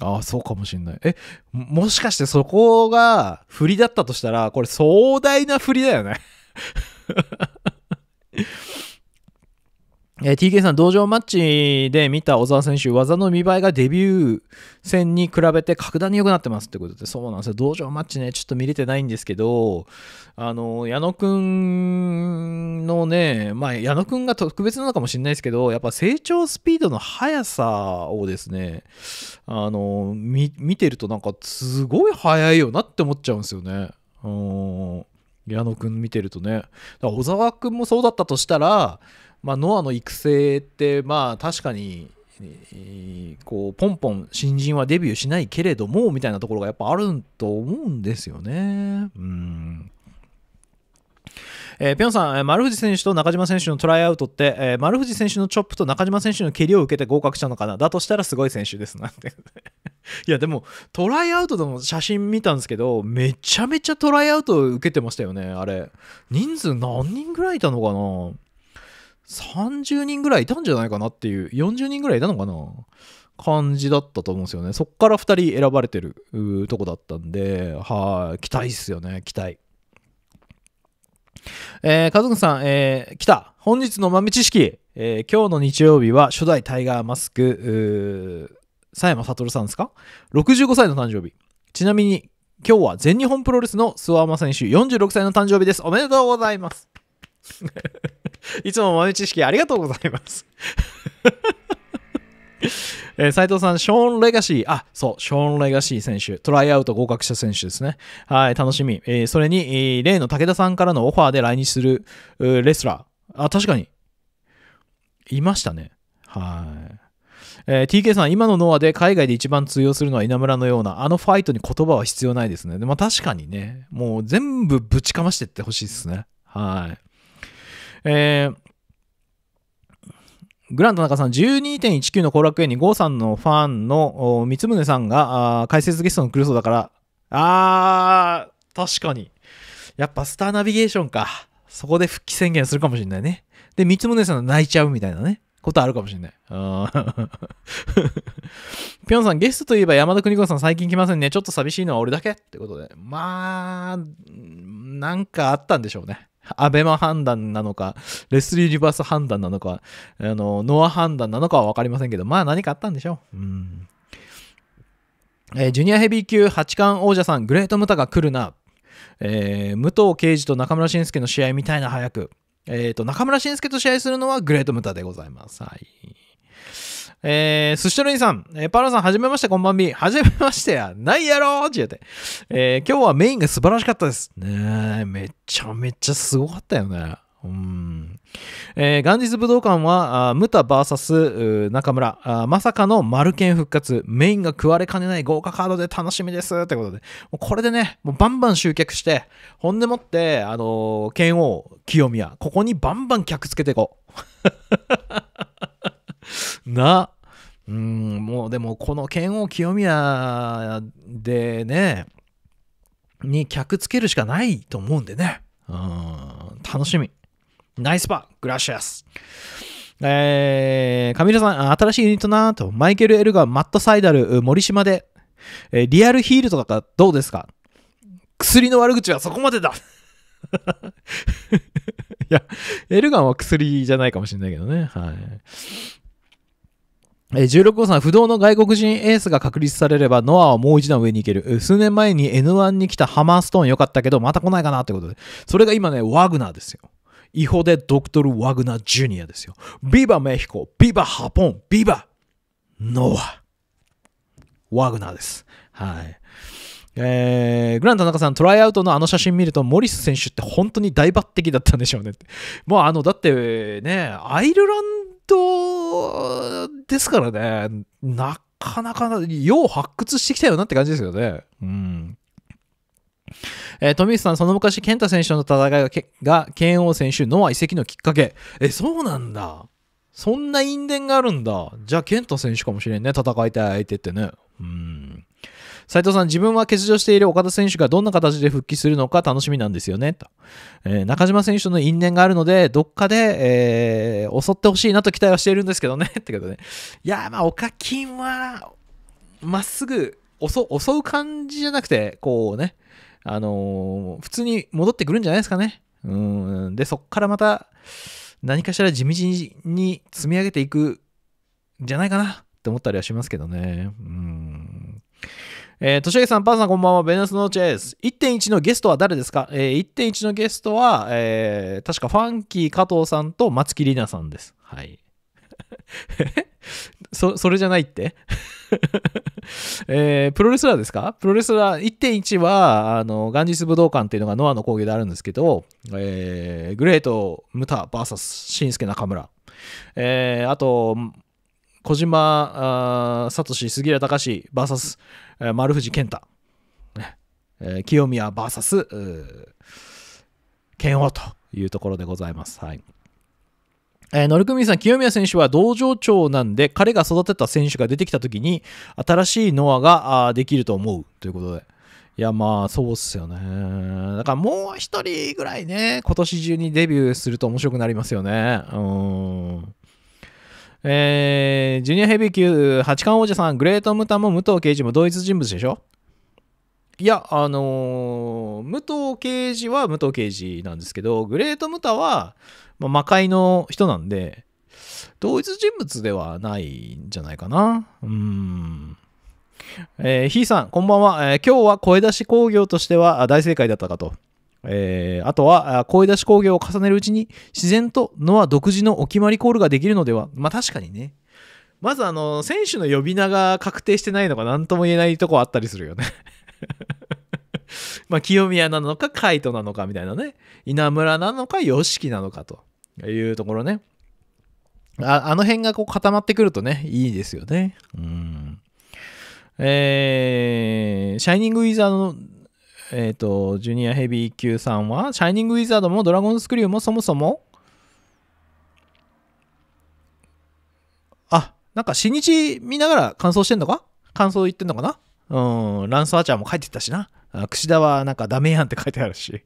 ああ、そうかもしんない。え、もしかしてそこが振りだったとしたら、これ壮大な振りだよねえー、TK さん、同場マッチで見た小沢選手、技の見栄えがデビュー戦に比べて格段に良くなってますってことで、そうなんですよ。同場マッチね、ちょっと見れてないんですけど、あの、矢野くんのね、まあ、矢野くんが特別なのかもしれないですけど、やっぱ成長スピードの速さをですね、あの、見てるとなんか、すごい速いよなって思っちゃうんですよね。うん。矢野くん見てるとね。だから小沢くんもそうだったとしたら、まあ、ノアの育成ってまあ確かにこうポンポン新人はデビューしないけれどもみたいなところがやっぱあると思うんですよね。うんえー、ピさん、丸藤選手と中島選手のトライアウトって、えー、丸藤選手のチョップと中島選手の蹴りを受けて合格したのかなだとしたらすごい選手ですなんて いやでもトライアウトでも写真見たんですけどめちゃめちゃトライアウト受けてましたよねあれ人数何人ぐらいいたのかな30人ぐらいいたんじゃないかなっていう、40人ぐらいいたのかな感じだったと思うんですよね。そっから2人選ばれてるとこだったんで、はい、期待っすよね、期待。えー、家族さん、えー、来た。本日の豆知識。えー、今日の日曜日は初代タイガーマスク、佐山悟さんですか ?65 歳の誕生日。ちなみに、今日は全日本プロレスの諏訪間選手46歳の誕生日です。おめでとうございます。いつも豆知識ありがとうございます。えー、斉藤さん、ショーン・レガシー。あ、そう、ショーン・レガシー選手。トライアウト合格者選手ですね。はい、楽しみ。えー、それに、えー、例の武田さんからのオファーで来日するレスラー。あ、確かに。いましたね。はい。えー、TK さん、今のノアで海外で一番通用するのは稲村のような、あのファイトに言葉は必要ないですね。でも確かにね、もう全部ぶちかましてってほしいですね。はい。えーグラント中さん12.19の後楽園に郷さんのファンの三宗さんが解説ゲストの来るそうだからあー確かにやっぱスターナビゲーションかそこで復帰宣言するかもしんないねで三宗さん泣いちゃうみたいなねことあるかもしんない。ぴょんさん、ゲストといえば山田邦子さん最近来ませんね。ちょっと寂しいのは俺だけってことで。まあ、なんかあったんでしょうね。アベマ判断なのか、レスリーリバース判断なのか、あの、ノア判断なのかは分かりませんけど、まあ何かあったんでしょう。うん。えー、ジュニアヘビー級8冠王者さん、グレートムタが来るな。えー、武藤敬司と中村俊介の試合みたいな早く。えっ、ー、と、中村俊介と試合するのはグレートムタでございます。はい。えー、寿司の兄さん、えー、パラさん、はじめまして、こんばんみ。はじめましてや。ないやろーって言って。えー、今日はメインが素晴らしかったです。ねめちゃめちゃすごかったよね。うん。えー、元日武道館は、あムタ VS 中村あ、まさかの丸剣復活、メインが食われかねない豪華カードで楽しみですってことで、もうこれでね、もうバンバン集客して、本でもって、あのー、剣王、清宮、ここにバンバン客つけていこう。な、うんもうでもこの剣王清宮でねに客つけるしかないと思うんでねうん楽しみナイスパグラシアスえー、上村さん、新しいユニットなと、マイケル・エルガー、マット・サイダル、森島で、えー、リアルヒールとかどうですか薬の悪口はそこまでだ いや、エルガンは薬じゃないかもしれないけどね。はい。16号さん、不動の外国人エースが確立されれば、ノアはもう一段上に行ける。数年前に N1 に来たハマーストーン良かったけど、また来ないかなってことで。それが今ね、ワグナーですよ。違法でドクトル・ワグナー・ジュニアですよ。ビバ・メヒコ、ビバ・ハポン、ビバ・ノア。ワグナーです。はい。えー、グラン田中さん、トライアウトのあの写真見ると、モリス選手って本当に大抜擢だったんでしょうねって。もうあの、だってね、アイルランドですからね、なかなかな、よう発掘してきたよなって感じですよね。うん。えー、富さん、その昔、健太選手の戦いが、が剣王選手、ノア移籍のきっかけ。え、そうなんだ。そんな因縁があるんだ。じゃあ、健太選手かもしれんね、戦いたい相手ってね。うん。斉藤さん、自分は欠場している岡田選手がどんな形で復帰するのか楽しみなんですよね、と。えー、中島選手との因縁があるので、どっかで、えー、襲ってほしいなと期待はしているんですけどね、ってことね。いや、まあ、岡金は、まっすぐ襲襲う感じじゃなくて、こうね、あのー、普通に戻ってくるんじゃないですかね。うん。で、そっからまた、何かしら地道に積み上げていくんじゃないかなって思ったりはしますけどね。うん。えー、としあげさん、パンさん、こんばんは。ベネスノーチェです。1.1のゲストは誰ですか、えー、?1.1 のゲストは、えー、確かファンキー加藤さんと松木里奈さんです。はい。そ、それじゃないって えー、プロレスラーですかプロレスラー1.1は、あの、ガンジス武道館っていうのがノアの工芸であるんですけど、えー、グレート・ムタバーシンス助中村。えー、あと、小島聡、杉浦隆 VS 丸藤健太、ねえ清宮 VS 剣王というところでございます。はいえー、乗組さん、清宮選手は道場長なんで、彼が育てた選手が出てきた時に、新しいノアができると思うということで。いや、まあ、そうっすよね。だからもう一人ぐらいね、今年中にデビューすると面白くなりますよね。うん。えー、ジュニアヘビー級八冠王者さん、グレート・ムタも武藤刑事も同一人物でしょいや、あのー、武藤刑事は武藤刑事なんですけど、グレート・ムタは、まあ、魔界の人なんで、同一人物ではないんじゃないかな。うん。えー、ひーさん、こんばんは、えー、今日は声出し工業としては大正解だったかと。えー、あとは声出し工業を重ねるうちに自然とノア独自のお決まりコールができるのではまあ確かにねまずあの選手の呼び名が確定してないのが何とも言えないとこあったりするよね まあ清宮なのか海トなのかみたいなね稲村なのか y o なのかというところねああの辺がこう固まってくるとねいいですよねうんえー、シャイニングウィザーのえっ、ー、と、ジュニアヘビー級さんは、シャイニングウィザードもドラゴンスクリューもそもそも、あ、なんか新日見ながら感想してんのか感想言ってんのかなうん、ランスアーチャーも書いてたしな。櫛田はなんかダメやんって書いてあるし、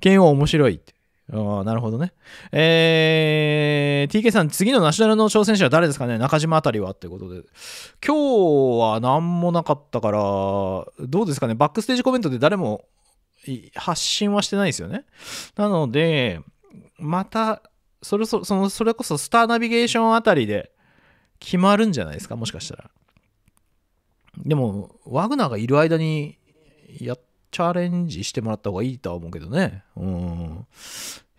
剣王面白いって。なるほどね。えー、TK さん、次のナショナルの挑戦者は誰ですかね中島あたりはってことで。今日は何もなかったから、どうですかねバックステージコメントで誰も発信はしてないですよね。なので、また、それそそのそれこそスターナビゲーションあたりで決まるんじゃないですかもしかしたら。でも、ワグナーがいる間にやっチャレンジしてもらった方がいいとは思うけどね。うん。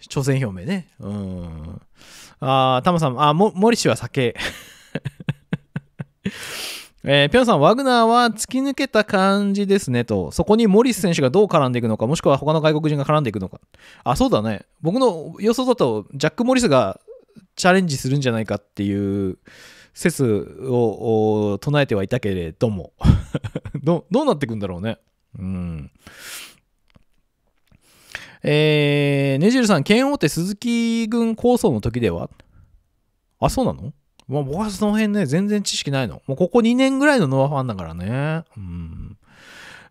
挑戦表明ね。うん。ああ、タマさん、あ、も、モリシは酒。えー、ピョンさん、ワグナーは突き抜けた感じですねと、そこにモリス選手がどう絡んでいくのか、もしくは他の外国人が絡んでいくのか。あ、そうだね。僕の予想だと、ジャック・モリスがチャレンジするんじゃないかっていう説を唱えてはいたけれども ど、どうなっていくんだろうね。うん。えー、ねじるさん、剣王って鈴木軍構想の時ではあ、そうなのまあ、僕はその辺ね、全然知識ないの。もうここ2年ぐらいのノアファンだからね。うん。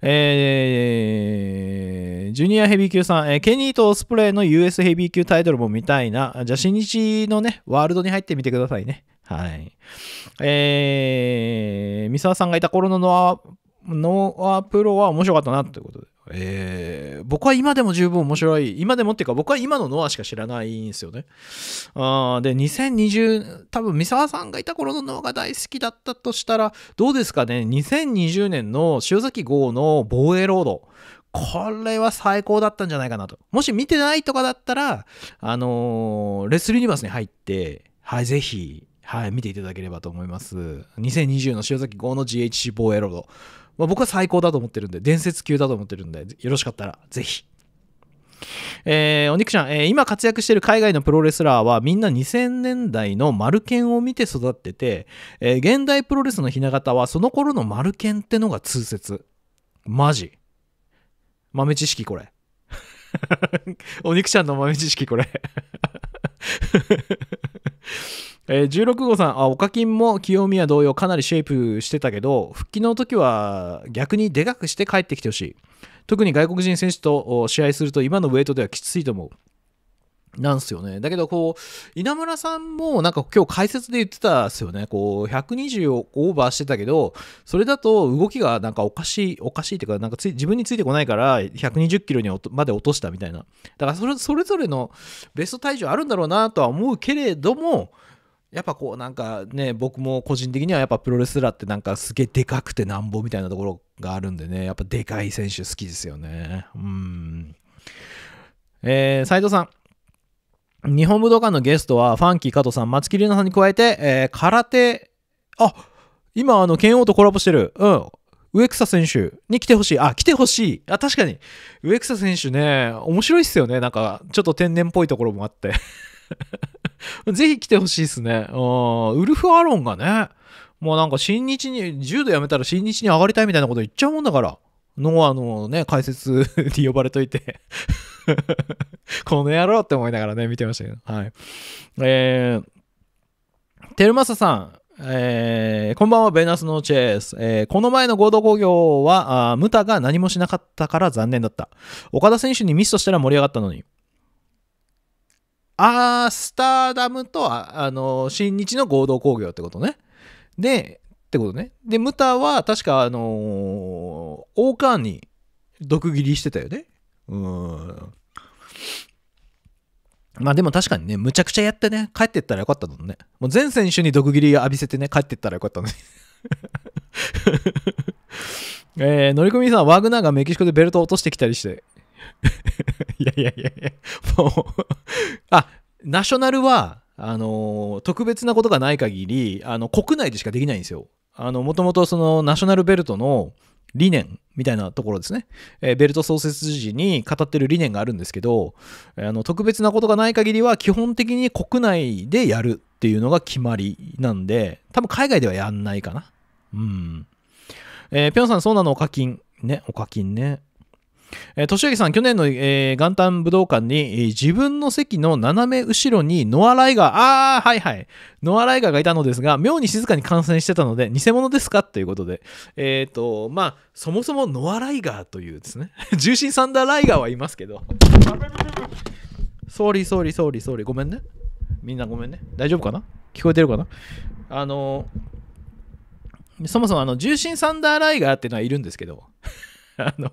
えー、ジュニアヘビー級さん、えー、ケニーとオスプレイの US ヘビー級タイトルも見たいな。じゃあ、新日のね、ワールドに入ってみてくださいね。はい。えー、三沢さんがいた頃のノアノアプロは面白かったなということで。えー、僕は今でも十分面白い。今でもっていうか、僕は今のノアしか知らないんですよね。あで、2020、多分三沢さんがいた頃のノアが大好きだったとしたら、どうですかね、2020年の塩崎号の防衛ロード。これは最高だったんじゃないかなと。もし見てないとかだったら、あのー、レスリーニバースに入って、はい、ぜひ、はい、見ていただければと思います。2020の塩崎号の GHC 防衛ロード。まあ、僕は最高だと思ってるんで、伝説級だと思ってるんで、よろしかったらぜひ。えー、お肉ちゃん、えー、今活躍している海外のプロレスラーはみんな2000年代のマルケンを見て育ってて、えー、現代プロレスのひな形はその頃のマルケンってのが通説。マジ。豆知識これ。お肉ちゃんの豆知識これえー、16号さん、あ、オカキンも清宮同様かなりシェイプしてたけど、復帰の時は逆にでかくして帰ってきてほしい。特に外国人選手と試合すると今のウェイトではきついと思う。なんすよね。だけど、こう、稲村さんも、なんか今日解説で言ってたっすよね。こう、120をオーバーしてたけど、それだと動きがなんかおかしい、おかしいっていうか、なんか自分についてこないから、120キロにまで落としたみたいな。だからそれ、それぞれのベスト体重あるんだろうなとは思うけれども、やっぱこうなんかね僕も個人的にはやっぱプロレスラーってなんかすげえでかくてなんぼみたいなところがあるんでねやっぱでかい選手好きですよねうんえー、斉藤さん日本武道館のゲストはファンキー加藤さん松木玲奈さんに加えて、えー、空手あ今あの剣王とコラボしてるうん植草選手に来てほしい。あ、来てほしい。あ、確かに。植草選手ね、面白いっすよね。なんか、ちょっと天然っぽいところもあって ぜひ来てほしいですね。ウルフ・アロンがね、もうなんか新日に、柔道やめたら新日に上がりたいみたいなこと言っちゃうもんだから、ノアのね、解説 に呼ばれといて この野郎って思いながらね、見てましたけど。はい。えー、テルマサさん、えー、こんばんは、ベナスのチェース。えー、この前の合同工業は、ムタが何もしなかったから残念だった。岡田選手にミスとしたら盛り上がったのに。アースターダムとあの新日の合同工業ってことね。で、ってことね。で、ムタは確か、あのー、オーカーに毒斬りしてたよね。うん。まあでも確かにね、むちゃくちゃやってね、帰ってったらよかったのね。もう全選手に毒斬り浴びせてね、帰ってったらよかったのに。えー、乗組員さん、ワグナーがメキシコでベルトを落としてきたりして、いやいやいやいや、もう あ、ナショナルは、あの、特別なことがない限り、あの、国内でしかできないんですよ。あの、もともとその、ナショナルベルトの理念みたいなところですね。えー、ベルト創設時に語ってる理念があるんですけど、あの、特別なことがない限りは、基本的に国内でやるっていうのが決まりなんで、多分海外ではやんないかな。うん。えぴょんさん、そうなのお課金。ね、お課金ね。えー、年明さん、去年の、えー、元旦武道館に、えー、自分の席の斜め後ろにノア・ライガー、あー、はいはい、ノア・ライガーがいたのですが、妙に静かに感染してたので、偽物ですかということで、えっ、ー、と、まあ、そもそもノア・ライガーというですね、重心サンダー・ライガーはいますけど、ソーリー、ソーリー、ソーリー、ソーリー、ごめんね。みんなごめんね。大丈夫かな聞こえてるかなあのー、そもそもあの重心サンダーライガーっていうのはいるんですけどあの、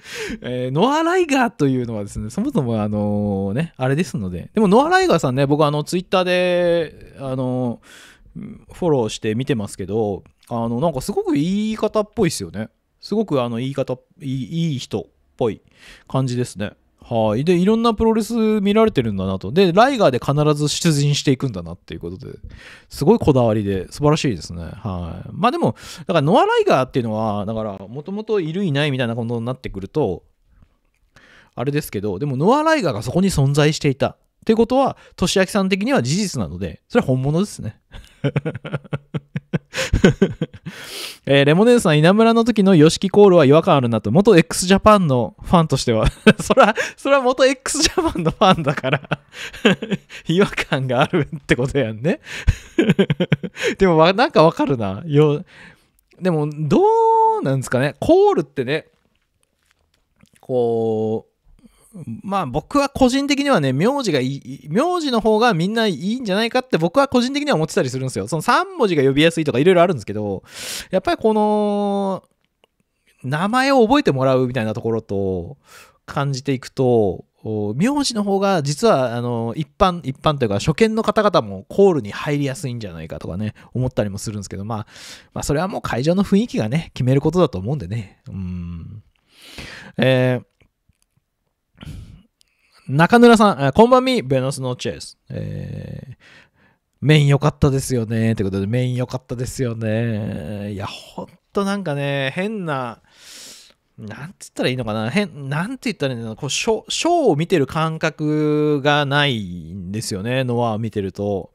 えー、ノア・ライガーというのはですね、そもそもあのね、あれですので、でもノア・ライガーさんね、僕あのツイッターで、あの、フォローして見てますけど、あの、なんかすごく言い方っぽいですよね。すごくあの言い方、いいいい人っぽい感じですね。はい。で、いろんなプロレス見られてるんだなと。で、ライガーで必ず出陣していくんだなっていうことで、すごいこだわりで、素晴らしいですね。はい。まあでも、だからノア・ライガーっていうのは、だから、もともといるいないみたいなことになってくると、あれですけど、でもノア・ライガーがそこに存在していたってことは、利明さん的には事実なので、それは本物ですね。えー、レモネードさん、稲村の時の yoshiki コールは違和感あるなと、元 x ジャパンのファンとしては、そら、そら元 x ジャパンのファンだから 違和感があるってことやんね。でも、なんかわかるな。よでも、どうなんですかね。コールってね、こう、まあ僕は個人的にはね、名字がいい、名字の方がみんないいんじゃないかって僕は個人的には思ってたりするんですよ。その3文字が呼びやすいとかいろいろあるんですけど、やっぱりこの、名前を覚えてもらうみたいなところと感じていくと、名字の方が実はあの一般一般というか初見の方々もコールに入りやすいんじゃないかとかね思ったりもするんですけど、まあ、まあそれはもう会場の雰囲気がね決めることだと思うんでねうんえー中村さん、こんばんみ、ベノスノチェス。えー、メイン良かったですよね。ってことで、メイン良かったですよね。いや、ほんとなんかね、変な、なんつったらいいのかな。変、なんて言ったらいいのかな。こう、ショショーを見てる感覚がないんですよね。ノアを見てると。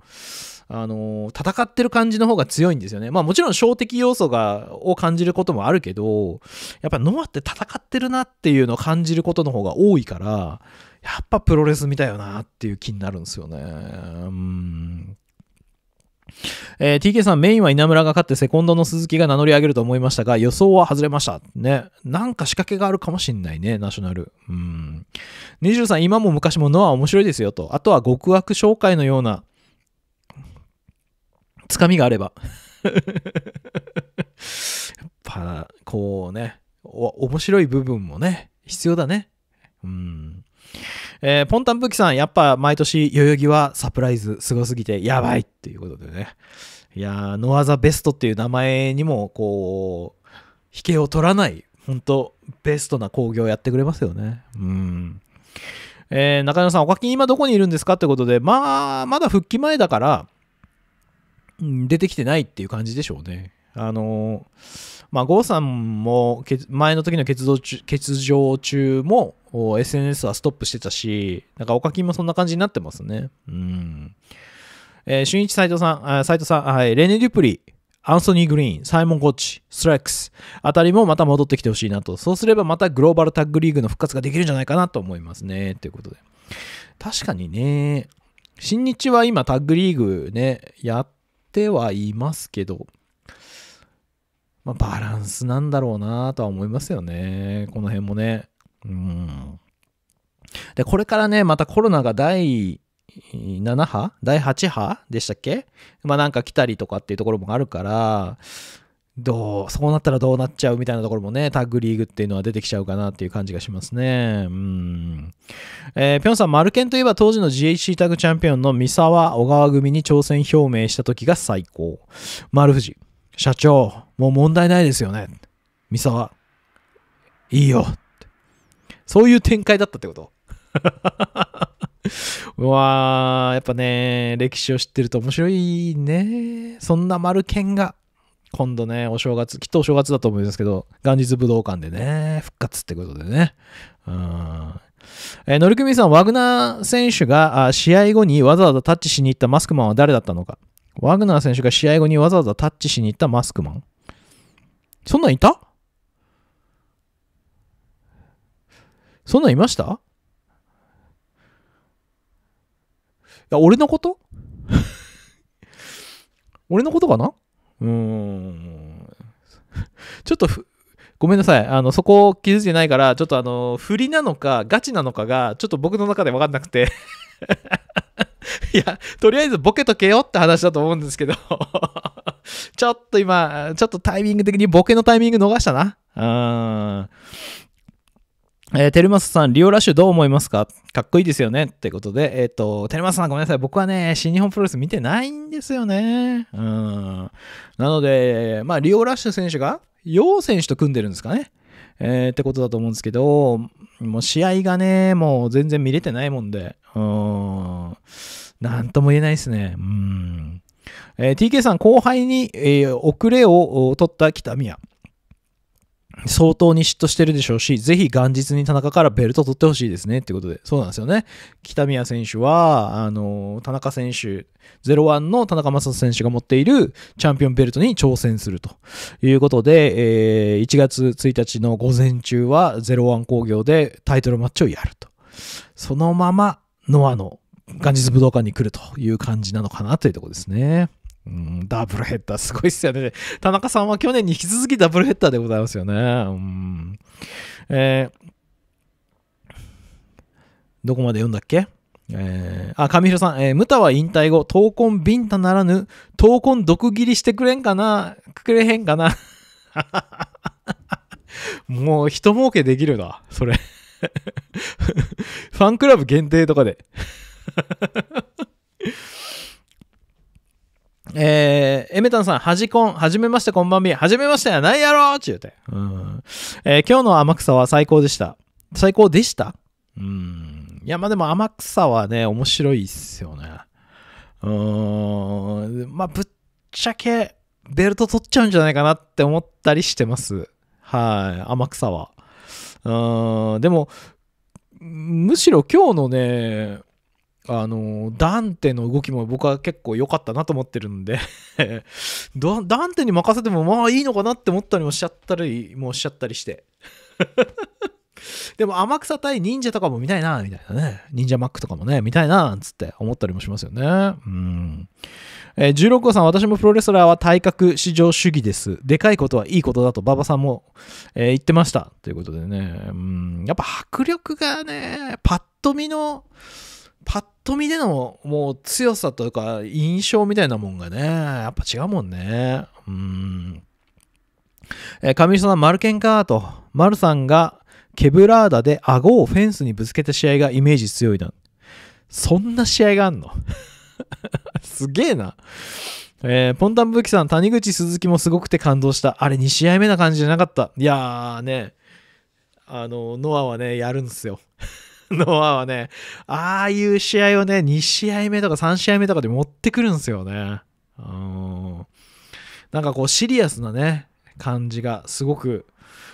あの戦ってる感じの方が強いんですよね。まあもちろん小的要素がを感じることもあるけど、やっぱノアって戦ってるなっていうのを感じることの方が多いから、やっぱプロレス見たよなっていう気になるんですよね。うんえー、TK さん、メインは稲村が勝って、セコンドの鈴木が名乗り上げると思いましたが、予想は外れました。ね。なんか仕掛けがあるかもしんないね、ナショナル。うん。23、今も昔もノア面白いですよと。あとは極悪紹介のような、つかみがあれば やっぱこうね面白い部分もね必要だねうんえー、ポンタンプキさん、やっぱ毎年代々木はサプライズすごすぎてやばいっていうことでね。いやー、ノアザベストっていう名前にも、こう、引けを取らない、本当ベストな興行やってくれますよね。うん。えー、中野さん、おかき今どこにいるんですかってことで、まあ、まだ復帰前だから、出てきてないっていう感じでしょうね。あのまあ、郷さんも前の時の欠場中欠中も SNS はストップしてたし、なんかお課きもそんな感じになってますね。うん。えー、俊一斎藤さん、斉藤さん、はい、レネ・デュプリ、アンソニー・グリーン、サイモン・ゴッチ、ストラックスあたりもまた戻ってきてほしいなと。そうすればまたグローバルタッグリーグの復活ができるんじゃないかなと思いますね。ということで。確かにね、新日は今タッグリーグね、やっててはいますけど、まあ、バランスなんだろうなとは思いますよね。この辺もね。うん。で、これからね、またコロナが第7波第8波でしたっけまあなんか来たりとかっていうところもあるから、どう、そうなったらどうなっちゃうみたいなところもね、タッグリーグっていうのは出てきちゃうかなっていう感じがしますね。うん。えぴょんさん、マルケンといえば当時の GHC タッグチャンピオンの三沢小川組に挑戦表明した時が最高。丸藤、社長、もう問題ないですよね。三沢、いいよ。そういう展開だったってこと うわー、やっぱね、歴史を知ってると面白いね。そんな丸剣が今度ね、お正月、きっとお正月だと思うんですけど、元日武道館でね、復活ってことでね。うん。えー、組さん、ワグナー選手があ試合後にわざわざタッチしに行ったマスクマンは誰だったのか。ワグナー選手が試合後にわざわざタッチしに行ったマスクマン。そんなんいたそんなんいましたいや、俺のこと 俺のことかなうーん。ちょっとごめんなさい。あの、そこを気づいてないから、ちょっとあの、振りなのか、ガチなのかが、ちょっと僕の中でわかんなくて いや、とりあえずボケとけよって話だと思うんですけど ちょっと今、ちょっとタイミング的にボケのタイミング逃したな。うん。えー、テルマスさん、リオラッシュどう思いますかかっこいいですよねってことで、えっ、ー、と、テルマスさんごめんなさい。僕はね、新日本プロレス見てないんですよね。うん。なので、まあ、リオラッシュ選手が、楊選手と組んでるんですかね。えー、ってことだと思うんですけど、もう試合がね、もう全然見れてないもんで、うん。なんとも言えないですね。うん。えー、TK さん、後輩に、えー、遅れを取った北宮。相当に嫉妬してるでしょうし、ぜひ元日に田中からベルト取ってほしいですねってことで、そうなんですよね。北宮選手は、あの、田中選手、01の田中正人選手が持っているチャンピオンベルトに挑戦するということで、えー、1月1日の午前中は01工業でタイトルマッチをやると。そのまま、ノアの元日武道館に来るという感じなのかなというところですね。うん、ダブルヘッダーすごいっすよね。田中さんは去年に引き続きダブルヘッダーでございますよね。うん。えー、どこまで読んだっけえー、あ、上広さん、えー、ムタは引退後、闘魂ビンタならぬ、闘魂毒斬りしてくれんかなくれへんかな もう、一儲けできるな、それ ファンクラブ限定とかでえー、エメタンさん、はじこん、はじめまして、こんばんみ、はじめましてやないやろーちゅうて。うん。えー、今日の天草は最高でした。最高でしたうん。いや、まあ、でも天草はね、面白いっすよね。うーん。まあ、ぶっちゃけ、ベルト取っちゃうんじゃないかなって思ったりしてます。はい。天草は。うん。でも、むしろ今日のね、あのダンテの動きも僕は結構良かったなと思ってるんで ダンテに任せてもまあいいのかなって思ったりもしちゃったりもしちゃったりして でも天草対忍者とかも見たいなみたいなね忍者マックとかもね見たいなつって思ったりもしますよねうんえー、16号さん、私もプロレスラーは体格至上主義です。でかいことはいいことだと馬場さんも、えー、言ってました。ということでね、うん、やっぱ迫力がね、パッと見の、パッと見でのもう強さというか印象みたいなもんがね、やっぱ違うもんね。うん。えー、上磯さん、マルケンかと。マルさんがケブラーダで顎をフェンスにぶつけた試合がイメージ強いな。そんな試合があんの すげえな。えー、ポンタンブキさん、谷口鈴木もすごくて感動した。あれ2試合目な感じじゃなかった。いやーね、あの、ノアはね、やるんすよ。ノアはね、ああいう試合をね、2試合目とか3試合目とかで持ってくるんですよね。うん。なんかこうシリアスなね、感じがすごく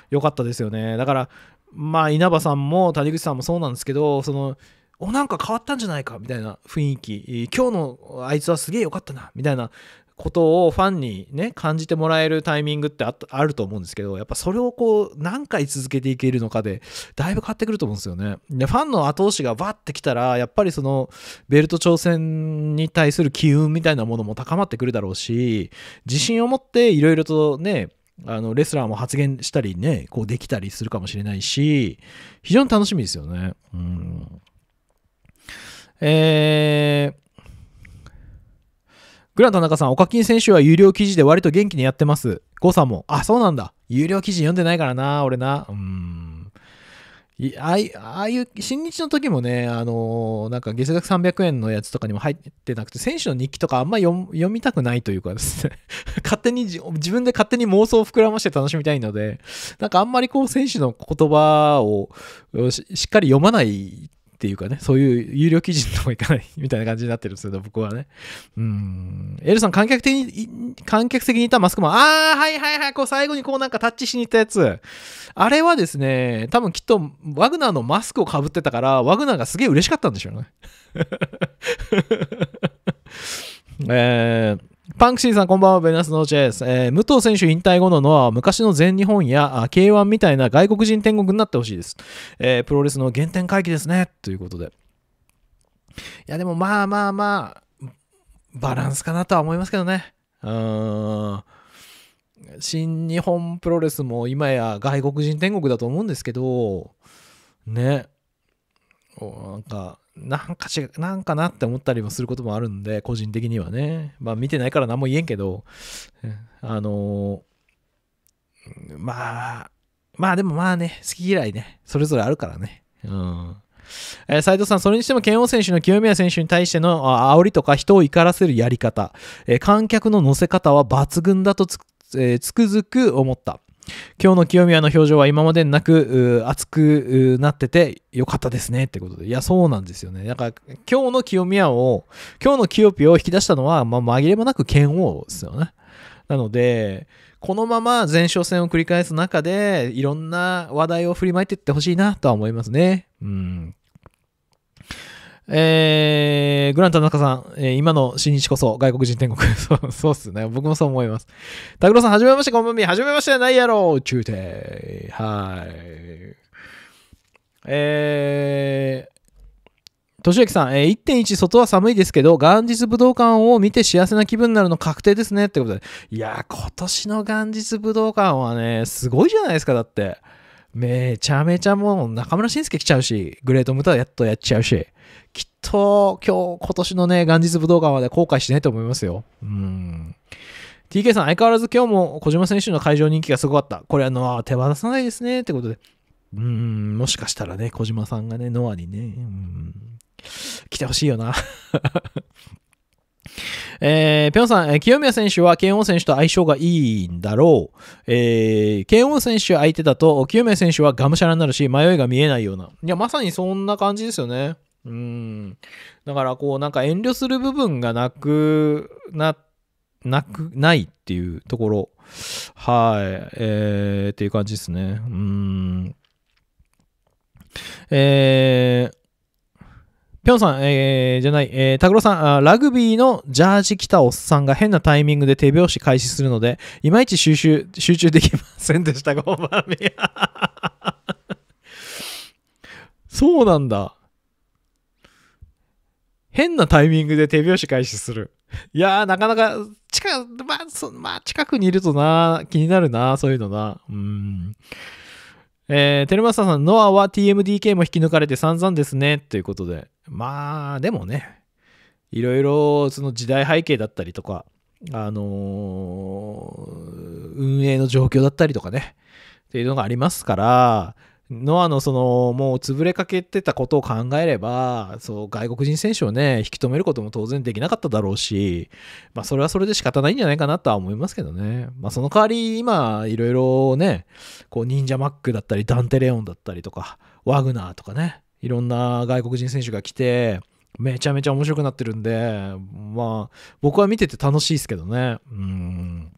良かったですよね。だから、まあ稲葉さんも谷口さんもそうなんですけど、その、おなんか変わったんじゃないかみたいな雰囲気今日のあいつはすげえ良かったなみたいなことをファンにね感じてもらえるタイミングってあると思うんですけどやっぱそれをこう何回続けていけるのかでだいぶ変わってくると思うんですよね。でファンの後押しがバッてきたらやっぱりそのベルト挑戦に対する機運みたいなものも高まってくるだろうし自信を持っていろいろとねあのレスラーも発言したりねこうできたりするかもしれないし非常に楽しみですよね。うんえーグラン田中さん、お金選手は有料記事で割と元気にやってます。ゴさんも、あ、そうなんだ。有料記事読んでないからな、俺な。うん。ああいう、新日の時もね、あのー、なんか月額300円のやつとかにも入ってなくて、選手の日記とかあんま読みたくないというかですね、勝手に、自分で勝手に妄想を膨らまして楽しみたいので、なんかあんまりこう選手の言葉をしっかり読まないっていうかね、そういう有料基準ともいかないみたいな感じになってるんですけど、僕はね。うん。エルさん、観客的に、観客席にいたマスクマン。あー、はいはいはい。こう最後にこうなんかタッチしに行ったやつ。あれはですね、多分きっとワグナーのマスクをかぶってたから、ワグナーがすげえ嬉しかったんでしょうね。えーパンクシーさんこんばんは、ベナスノーチェス。えー、武藤選手引退後のノアは昔の全日本や K1 みたいな外国人天国になってほしいです。えー、プロレスの原点回帰ですね。ということで。いや、でもまあまあまあ、バランスかなとは思いますけどね。うーん。新日本プロレスも今や外国人天国だと思うんですけど、ね。なんか、なんか違う、なんかなって思ったりもすることもあるんで、個人的にはね。まあ見てないから何も言えんけど、あのー、まあ、まあでもまあね、好き嫌いね、それぞれあるからね。うん。えー、斉藤さん、それにしても剣王選手の清宮選手に対しての煽りとか人を怒らせるやり方、えー、観客の乗せ方は抜群だとつえー、えつくづく思った。今日の清宮の表情は今までなく熱くなっててよかったですねってことで。いや、そうなんですよね。だから今日の清宮を、今日の清ピを引き出したのは、まあ、紛れもなく剣王ですよね。なので、このまま前哨戦を繰り返す中で、いろんな話題を振りまいていってほしいなとは思いますね。うん。えー、グラン田中さん、えー、今の新日こそ外国人天国。そう、そうっすね。僕もそう思います。拓郎さん、はじめまして、こんばんみ。はじめまして、ないやろ。中帝。はい。えー、としゆきさん、えー、1.1、外は寒いですけど、元日武道館を見て幸せな気分になるの確定ですね。ってことで。いやー、今年の元日武道館はね、すごいじゃないですか、だって。めちゃめちゃもう中村晋介来ちゃうし、グレートムタやっとやっちゃうし、きっと今日、今年のね、元日武道館まで後悔しないと思いますよ。うん。TK さん、相変わらず今日も小島選手の会場人気がすごかった。これはノアは手放さないですね。ってことで。うん、もしかしたらね、小島さんがね、ノアにね、うん、来てほしいよな。えー、ぴょんさん、え清宮選手は剣王選手と相性がいいんだろう。えー、剣王選手相手だと、清宮選手はがむしゃらになるし、迷いが見えないような。いや、まさにそんな感じですよね。うん。だから、こう、なんか遠慮する部分がなくな、なく、ないっていうところ。はい。えー、っていう感じですね。うん。えー、ぴょんさん、えー、じゃない、えー、拓郎さん、ラグビーのジャージ着たおっさんが変なタイミングで手拍子開始するので、いまいち集中、集中できませんでした。ばまみ。そうなんだ。変なタイミングで手拍子開始する。いやー、なかなか、近、まあ、そまあ、近くにいるとな、気になるな、そういうのな。うん。えー、テルマスターさん、ノアは TMDK も引き抜かれて散々ですね、ということで。まあでもねいろいろその時代背景だったりとかあのー、運営の状況だったりとかねっていうのがありますからノアのそのもう潰れかけてたことを考えればそう外国人選手をね引き止めることも当然できなかっただろうし、まあ、それはそれで仕方ないんじゃないかなとは思いますけどね、まあ、その代わり今いろいろねこう忍者マックだったりダンテレオンだったりとかワグナーとかねいろんな外国人選手が来て、めちゃめちゃ面白くなってるんで、まあ、僕は見てて楽しいですけどね。うん。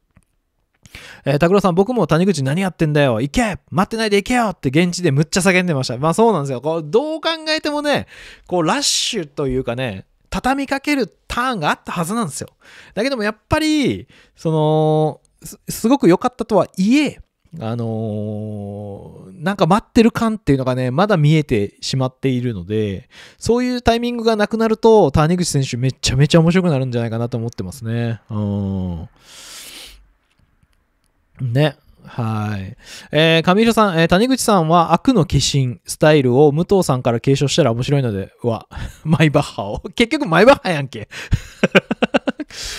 えー、拓郎さん、僕も谷口何やってんだよ行け待ってないで行けよって現地でむっちゃ叫んでました。まあそうなんですよ。こう、どう考えてもね、こう、ラッシュというかね、畳みかけるターンがあったはずなんですよ。だけどもやっぱり、その、すごく良かったとはいえ、あのー、なんか待ってる感っていうのがね、まだ見えてしまっているので、そういうタイミングがなくなると、谷口選手めちゃめちゃ面白くなるんじゃないかなと思ってますね。うん。ね。はい。えー、上広さん、えー、谷口さんは悪の化身、スタイルを武藤さんから継承したら面白いのでは、マイバッハを。結局マイバッハやんけ。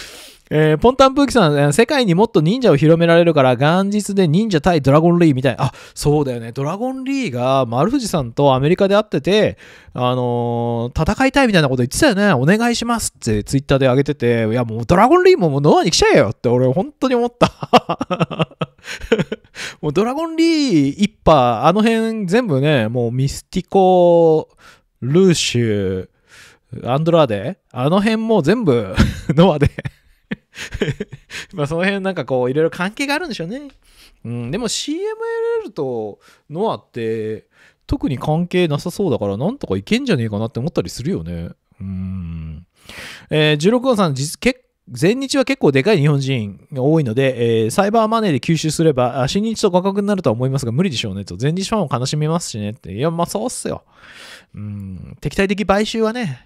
えー、ポンタンプーキさん、世界にもっと忍者を広められるから、元日で忍者対ドラゴンリーみたいな。あ、そうだよね。ドラゴンリーが丸藤さんとアメリカで会ってて、あのー、戦いたいみたいなこと言ってたよね。お願いしますってツイッターで上げてて、いやもうドラゴンリーももうノアに来ちゃえよって俺本当に思った。もうドラゴンリー一派、あの辺全部ね、もうミスティコ、ルーシュ、アンドラーデ、あの辺も全部 ノアで まあその辺なんかこういろいろ関係があるんでしょうね。うん、でも CMLL とノアって特に関係なさそうだからなんとかいけんじゃねえかなって思ったりするよね。うん。えー、16号さん実結前日は結構でかい日本人が多いので、えー、サイバーマネーで吸収すれば、新日と互角になるとは思いますが、無理でしょうねと。前日ファンを悲しみますしねって。いや、まあそうっすよ。うん、敵対的買収はね、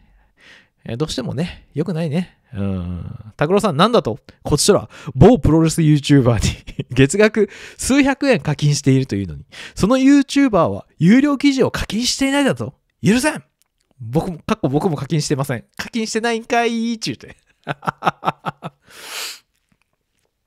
えどうしてもね、良くないね。うん。拓郎さんなんだと、こちとら、某プロレス YouTuber に 月額数百円課金しているというのに、その YouTuber は有料記事を課金していないだと、許せん僕も、かっこ僕も課金してません。課金してないんかいーちゅうて。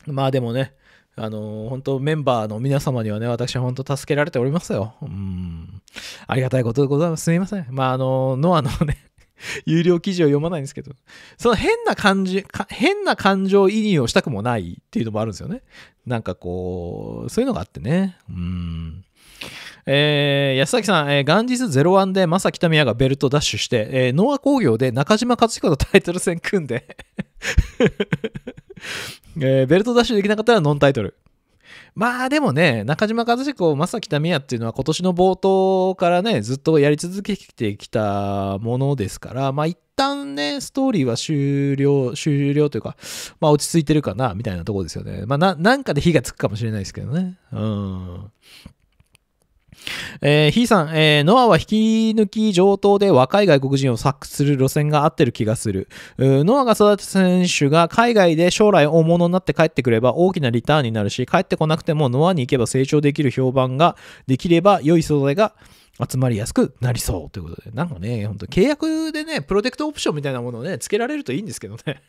まあでもね、あのー、本当メンバーの皆様にはね、私は本当助けられておりますよ。うん。ありがたいことでございます。すみません。まあ、あのー、ノアのね 有料記事を読まないんですけど、その変な感じ、変な感情移入をしたくもないっていうのもあるんですよね。なんかこう、そういうのがあってね。うん。えー、安崎さん、えー、元日01で正木民也がベルトダッシュして、えー、ノア工業で中島克彦とタイトル戦組んで えー、ベルトダッシュできなかったらノンタイトル。まあでもね、中島和彦、正木民也っていうのは今年の冒頭からね、ずっとやり続けてきたものですから、まあ一旦ね、ストーリーは終了、終了というか、まあ落ち着いてるかな、みたいなとこですよね。まあな、なんかで火がつくかもしれないですけどね。うん。えー、ひいさん、えー、ノアは引き抜き上等で若い外国人を作する路線が合ってる気がする。ノアが育てた選手が海外で将来大物になって帰ってくれば大きなリターンになるし、帰ってこなくてもノアに行けば成長できる評判ができれば良い素材が集まりやすくなりそうということで、なんかね、本当契約でね、プロテクトオプションみたいなものをね、付けられるといいんですけどね。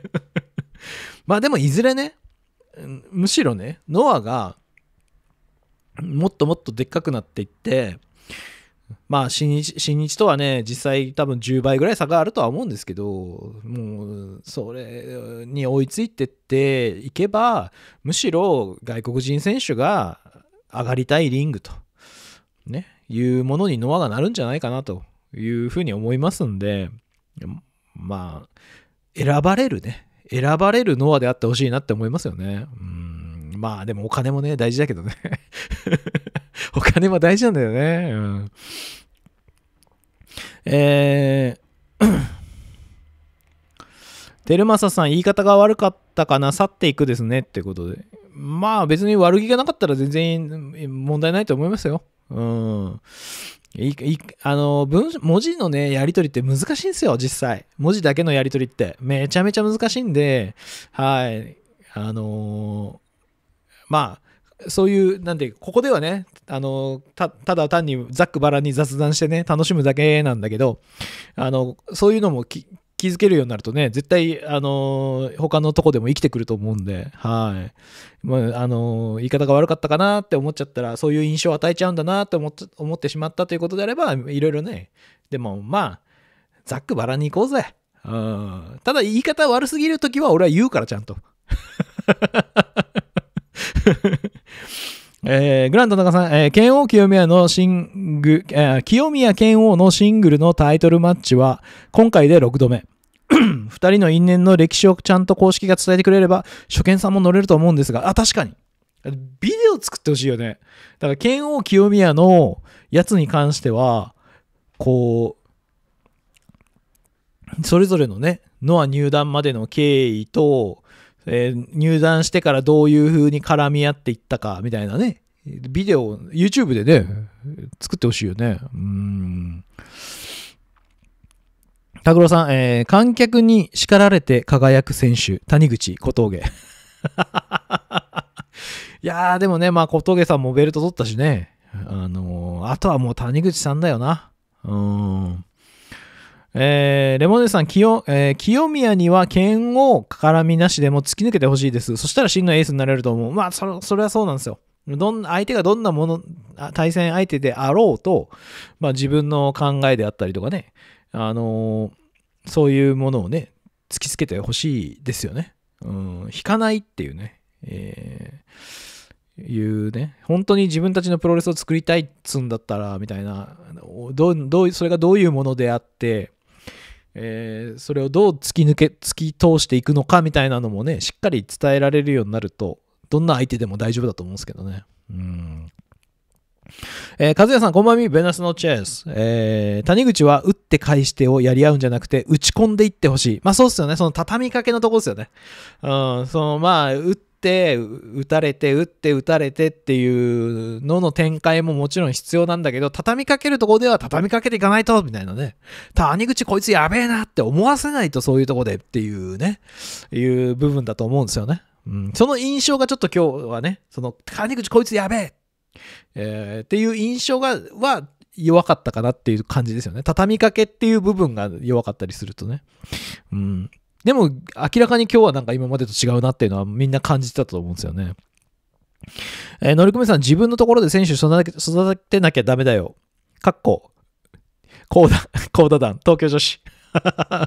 まあでもいずれね、むしろね、ノアがもっともっとでっかくなっていって、まあ新日、新日とはね、実際多分10倍ぐらい差があるとは思うんですけど、もう、それに追いついてっていけば、むしろ外国人選手が上がりたいリングと、ね、いうものにノアがなるんじゃないかなというふうに思いますんで、まあ、選ばれるね、選ばれるノアであってほしいなって思いますよね。うんまあでもお金もね、大事だけどね お金は大事なんだよね。うん。えー テルマサさん、言い方が悪かったかな、去っていくですねってことで。まあ別に悪気がなかったら全然問題ないと思いますよ。うん。いいあの文文字のね、やり取りって難しいんですよ、実際。文字だけのやりとりって。めちゃめちゃ難しいんで、はい。あのーまあ、そういう、なんで、ここではね、あの、た、ただ単にざっくばらに雑談してね、楽しむだけなんだけど、あの、そういうのも気づけるようになるとね、絶対、あの、他のとこでも生きてくると思うんで、はい。まあ、あの、言い方が悪かったかなって思っちゃったら、そういう印象を与えちゃうんだなって思ってしまったということであれば、いろいろね、でも、まあ、ざっくばらに行こうぜ。うん、ただ言い方悪すぎるときは俺は言うからちゃんと。えー、グランド中さん、えー、剣王清宮のシング、えー、清宮剣王のシングルのタイトルマッチは、今回で6度目。2 人の因縁の歴史をちゃんと公式が伝えてくれれば、初見さんも乗れると思うんですが、あ、確かに。ビデオ作ってほしいよね。だから、剣王清宮のやつに関しては、こう、それぞれのね、ノア入団までの経緯と、えー、入団してからどういう風に絡み合っていったかみたいなね、ビデオ、YouTube でね、作ってほしいよね。うん。くろさん、えー、観客に叱られて輝く選手、谷口小峠。いやー、でもね、まあ小峠さんもベルト取ったしね、あのー、あとはもう谷口さんだよな。うん。えー、レモネさん、清,、えー、清宮には剣を絡みなしでも突き抜けてほしいです。そしたら真のエースになれると思う。まあ、それそれはそうなんですよ。どん相手がどんなもの、対戦相手であろうと、まあ、自分の考えであったりとかね、あのー、そういうものをね、突きつけてほしいですよね。うん、引かないっていうね、えー、いうね、本当に自分たちのプロレスを作りたいっつんだったら、みたいな、どどう、それがどういうものであって、えー、それをどう突き抜け突き通していくのかみたいなのもねしっかり伝えられるようになるとどんな相手でも大丈夫だと思うんですけどねうんえー、和也さん、こんばんみ、ベナスのチェス。えー、谷口は、打って返してをやり合うんじゃなくて、打ち込んでいってほしい。まあそうっすよね。その畳みかけのとこですよね。うん、そのまあ、打って打たれて打って打たれてっていうのの展開ももちろん必要なんだけど畳みかけるとこでは畳みかけていかないとみたいなね谷口こいつやべえなって思わせないとそういうとこでっていうねいう部分だと思うんですよね、うん、その印象がちょっと今日はねその谷口こいつやべええー、っていう印象がは弱かったかなっていう感じですよね畳みかけっていう部分が弱かったりするとねうんでも明らかに今日はなんか今までと違うなっていうのはみんな感じてたと思うんですよね。えー、のりさん、自分のところで選手育てなきゃダメだよ。かっこ、ダ、コー田団、東京女子。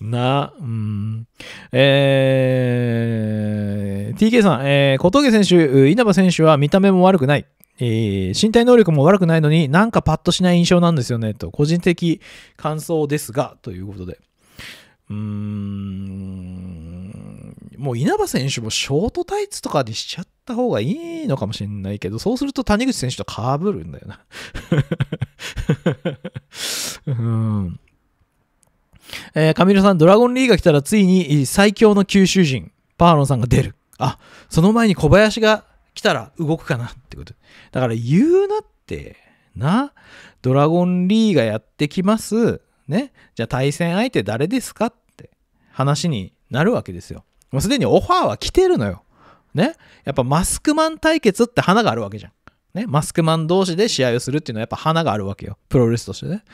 な、うん。えー、TK さん、えー、小峠選手、稲葉選手は見た目も悪くない。えー、身体能力も悪くないのになんかパッとしない印象なんですよね、と、個人的感想ですが、ということで。うーん、もう稲葉選手もショートタイツとかにしちゃった方がいいのかもしれないけど、そうすると谷口選手と被るんだよな。うんえー、カミロさん、ドラゴンリーが来たらついに最強の九州人、パーロンさんが出る。あ、その前に小林が来たら動くかなってこと。だから言うなって、な。ドラゴンリーがやってきます。ね。じゃあ対戦相手誰ですかって話になるわけですよ。もうすでにオファーは来てるのよ。ね。やっぱマスクマン対決って花があるわけじゃん。ね、マスクマン同士で試合をするっていうのはやっぱ花があるわけよ。プロレスとしてね。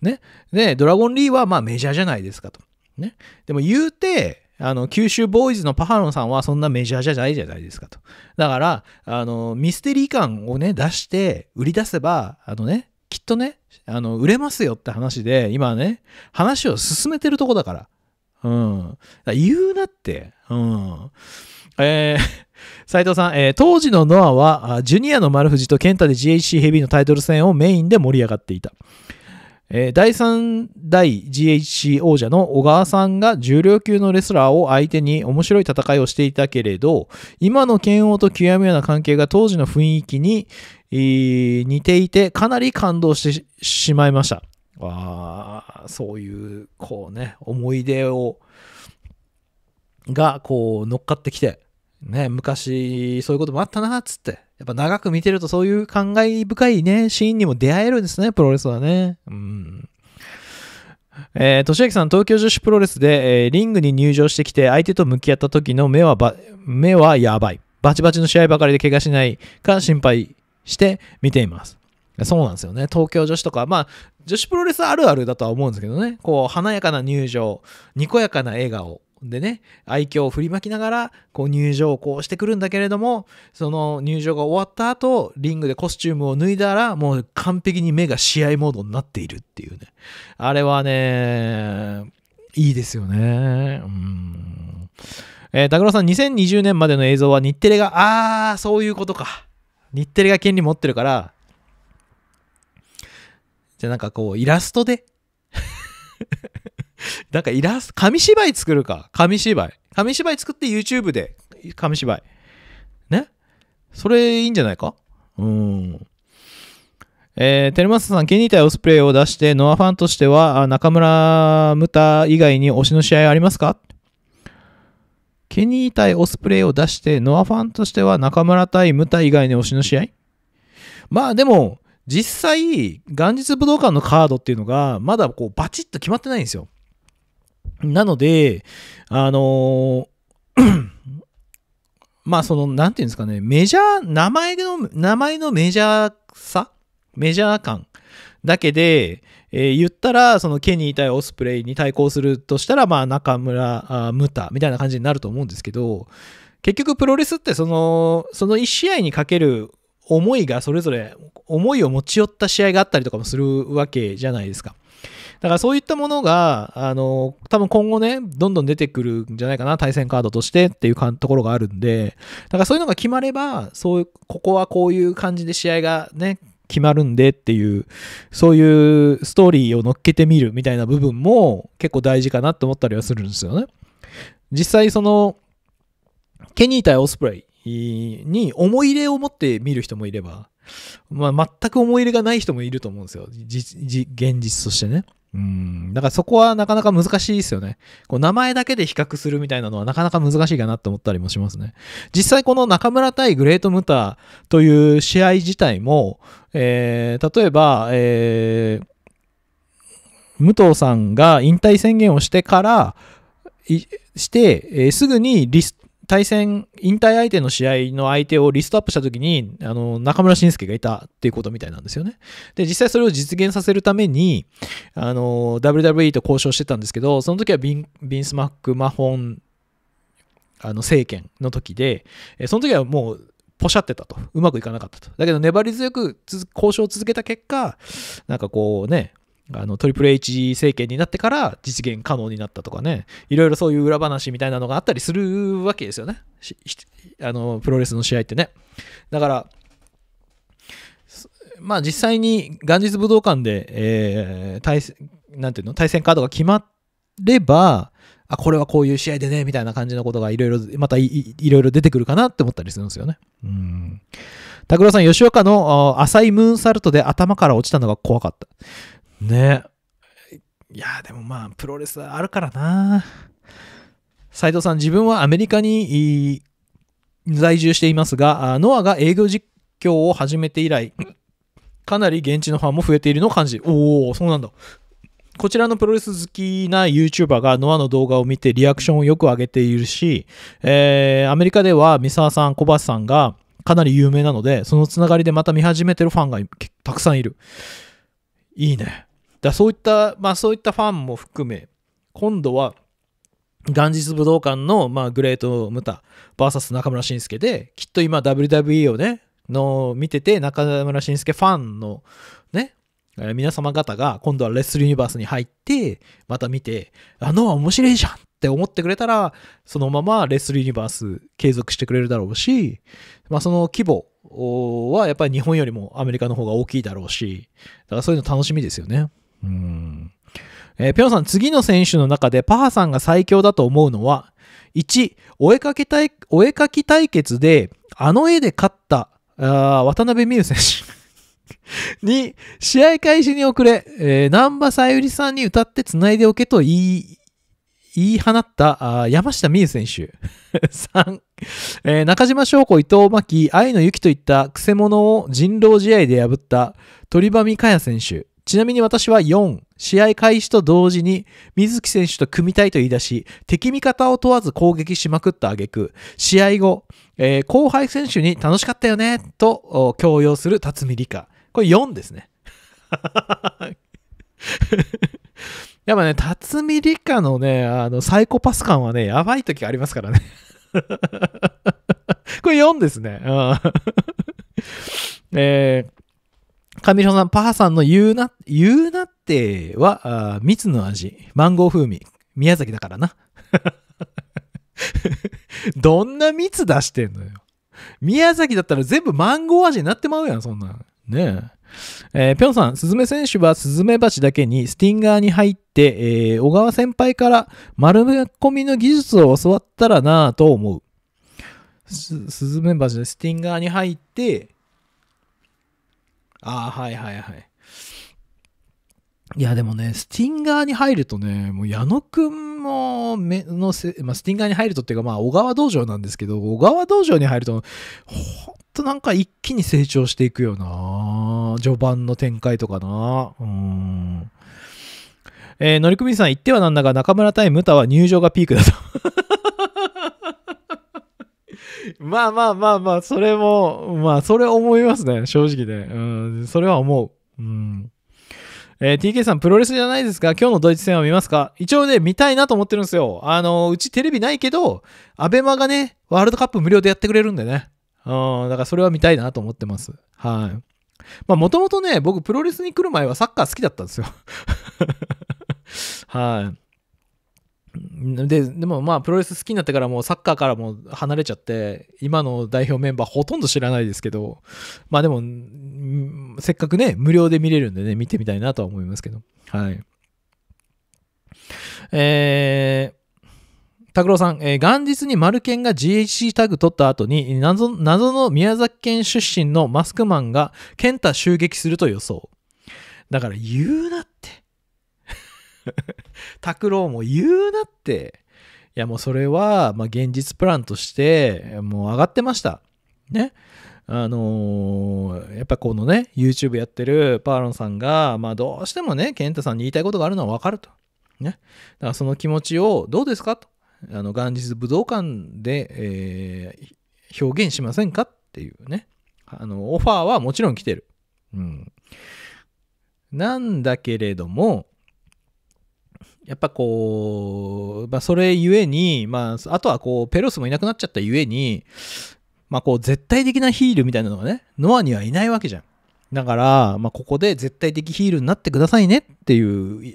ね。で、ドラゴンリーはまあメジャーじゃないですかと。ね。でも言うて、あの、九州ボーイズのパハロンさんはそんなメジャーじゃないじゃないですかと。だから、あの、ミステリー感をね、出して売り出せば、あのね、きっとね、あの、売れますよって話で、今ね、話を進めてるとこだから。うん。言うなって。うん。えー、斉藤さん、えー、当時のノアは、ジュニアの丸藤と健太で GHC ヘビーのタイトル戦をメインで盛り上がっていた。え第3代 GHC 王者の小川さんが重量級のレスラーを相手に面白い戦いをしていたけれど、今の剣王と極めような関係が当時の雰囲気に、似ていて、かなり感動してしまいました。あそういう、こうね、思い出を、が、こう、乗っかってきて、ね、昔、そういうこともあったな、つって、やっぱ長く見てるとそういう感慨深いね、シーンにも出会えるんですね、プロレスはね。うん。えー、としあきさん、東京女子プロレスで、えー、リングに入場してきて、相手と向き合った時の目はば、目はやばい。バチバチの試合ばかりで怪我しないか心配して見ています。そうなんですよね。東京女子とか、まあ、女子プロレスあるあるだとは思うんですけどね。こう、華やかな入場、にこやかな笑顔、でね、愛嬌を振りまきながら、こう入場をこうしてくるんだけれども、その入場が終わった後、リングでコスチュームを脱いだら、もう完璧に目が試合モードになっているっていうね。あれはね、いいですよね。うん。えー、拓郎さん、2020年までの映像は日テレが、あー、そういうことか。日テレが権利持ってるから、じゃあなんかこう、イラストで なんかイラスト、紙芝居作るか。紙芝居。紙芝居作って YouTube で、紙芝居。ねそれいいんじゃないかうん。えー、テルマスさん、ケニー対オスプレイを出して、ノアファンとしては、中村ムタ以外に推しの試合ありますかケニー対オスプレイを出して、ノアファンとしては中村対ムタ以外に推しの試合まあでも、実際、元日武道館のカードっていうのが、まだこうバチッと決まってないんですよ。なので、あのー まあその、なんていうんですかね、メジャー、名前の、名前のメジャーさメジャー感だけで、えー、言ったら、そのケニー対オスプレイに対抗するとしたら、まあ中村、あムタみたいな感じになると思うんですけど、結局プロレスってその、その1試合にかける思いがそれぞれ、思いを持ち寄った試合があったりとかもするわけじゃないですか。だからそういったものが、あの、多分今後ね、どんどん出てくるんじゃないかな、対戦カードとしてっていうところがあるんで、だからそういうのが決まれば、そういう、ここはこういう感じで試合がね、決まるんでっていう、そういうストーリーを乗っけてみるみたいな部分も結構大事かなと思ったりはするんですよね。実際その、ケニー対オスプレイに思い入れを持って見る人もいれば、まあ、全く思い入れがない人もいると思うんですよ。現実としてね。うん。だからそこはなかなか難しいですよね。こう名前だけで比較するみたいなのはなかなか難しいかなと思ったりもしますね。実際この中村対グレートムタという試合自体も、えー、例えば、えー、武藤さんが引退宣言をしてから、して、えー、すぐにリス対戦、引退相手の試合の相手をリストアップした時に、あの、中村晋介がいたっていうことみたいなんですよね。で、実際それを実現させるために、あの、WWE と交渉してたんですけど、その時はビン、ビンスマック、マホン、あの、政権の時で、その時はもう、ポシャってたと。うまくいかなかったと。だけど、粘り強く交渉を続けた結果、なんかこうね、あの、トリプル H 政権になってから実現可能になったとかね、いろいろそういう裏話みたいなのがあったりするわけですよね。あの、プロレスの試合ってね。だから、まあ実際に元日武道館で、えー、対なんていうの対戦カードが決まれば、あ、これはこういう試合でね、みたいな感じのことがいろいろ、またいろいろ出てくるかなって思ったりするんですよね。うん。拓郎さん、吉岡の浅いムーンサルトで頭から落ちたのが怖かった。ねいやでもまあプロレスあるからな斉藤さん自分はアメリカに在住していますがノアが営業実況を始めて以来かなり現地のファンも増えているのを感じおおそうなんだこちらのプロレス好きな YouTuber がノアの動画を見てリアクションをよく上げているし、えー、アメリカでは三沢さん、小橋さんがかなり有名なので、そのつながりでまた見始めてるファンがたくさんいる。いいね。だそういった、まあそういったファンも含め、今度は、元日武道館の、まあ、グレート・ムタ VS 中村慎介で、きっと今 WWE をね、の見てて、中村慎介ファンのね、えー、皆様方が今度はレッスルユニバースに入って、また見て、あのは面白いじゃんって思ってくれたら、そのままレッスルユニバース継続してくれるだろうし、まあその規模はやっぱり日本よりもアメリカの方が大きいだろうし、だからそういうの楽しみですよね。うん。えー、ぴょんさん、次の選手の中でパハさんが最強だと思うのは、1、お絵かき対、お絵かき対決で、あの絵で勝った、あ渡辺美優選手。2、試合開始に遅れ、えー、南波さゆりさんに歌って繋いでおけと言い、言い放ったあ山下美優選手。3、えー、中島翔子、伊藤真希、愛の雪といったくせ者を人狼試合で破った鳥羽美香也選手。ちなみに私は4、試合開始と同時に、水木選手と組みたいと言い出し、敵味方を問わず攻撃しまくった挙句、試合後、えー、後輩選手に楽しかったよね、と強要する辰巳理香。これ4ですね。やっぱね、辰巳理香のね、あの、サイコパス感はね、やばい時ありますからね。これ4ですね。えー上白さん、パハさんの言うな、言うなっては、蜜の味、マンゴー風味、宮崎だからな。どんな蜜出してんのよ。宮崎だったら全部マンゴー味になってまうやん、そんなん。ねえ。えぴょんさん、スズメ選手はスズメバチだけにスティンガーに入って、えー、小川先輩から丸め込みの技術を教わったらなぁと思う。スズメバチでスティンガーに入って、ああ、はいはいはい。いや、でもね、スティンガーに入るとね、もう矢野くんもめのせ、まあ、スティンガーに入るとっていうか、まあ、小川道場なんですけど、小川道場に入ると、ほんとなんか一気に成長していくよな序盤の展開とかなうん。えー、乗組員さん、言ってはなんだが、中村対ムタは入場がピークだと まあまあまあまあ、それも、まあ、それ思いますね、正直で。うん、それは思う。うん。えー、TK さん、プロレスじゃないですか今日のドイツ戦は見ますか一応ね、見たいなと思ってるんですよ。あの、うちテレビないけど、アベマがね、ワールドカップ無料でやってくれるんでね。うん、だからそれは見たいなと思ってます。はい。まあ、もともとね、僕、プロレスに来る前はサッカー好きだったんですよ。はい。ででもまあプロレス好きになってからもうサッカーからも離れちゃって今の代表メンバーほとんど知らないですけどまあでもせっかくね無料で見れるんでね見てみたいなとは思いますけどはいえー拓郎さん、えー、元日に丸健が GHC タグ取った後に謎謎の宮崎県出身のマスクマンが健太襲撃すると予想だから言うなって 拓郎も言うなって。いやもうそれは、まあ、現実プランとしてもう上がってました。ね。あのー、やっぱこのね、YouTube やってるパーロンさんが、まあどうしてもね、健太さんに言いたいことがあるのはわかると。ね。だからその気持ちをどうですかと。あの、元日武道館で、えー、表現しませんかっていうね。あの、オファーはもちろん来てる。うん。なんだけれども、やっぱこう、まあ、それゆえに、まあ、あとはこうペロスもいなくなっちゃったゆえに、まあ、こう絶対的なヒールみたいなのがねノアにはいないわけじゃん。だから、まあ、ここで絶対的ヒールになってくださいねってい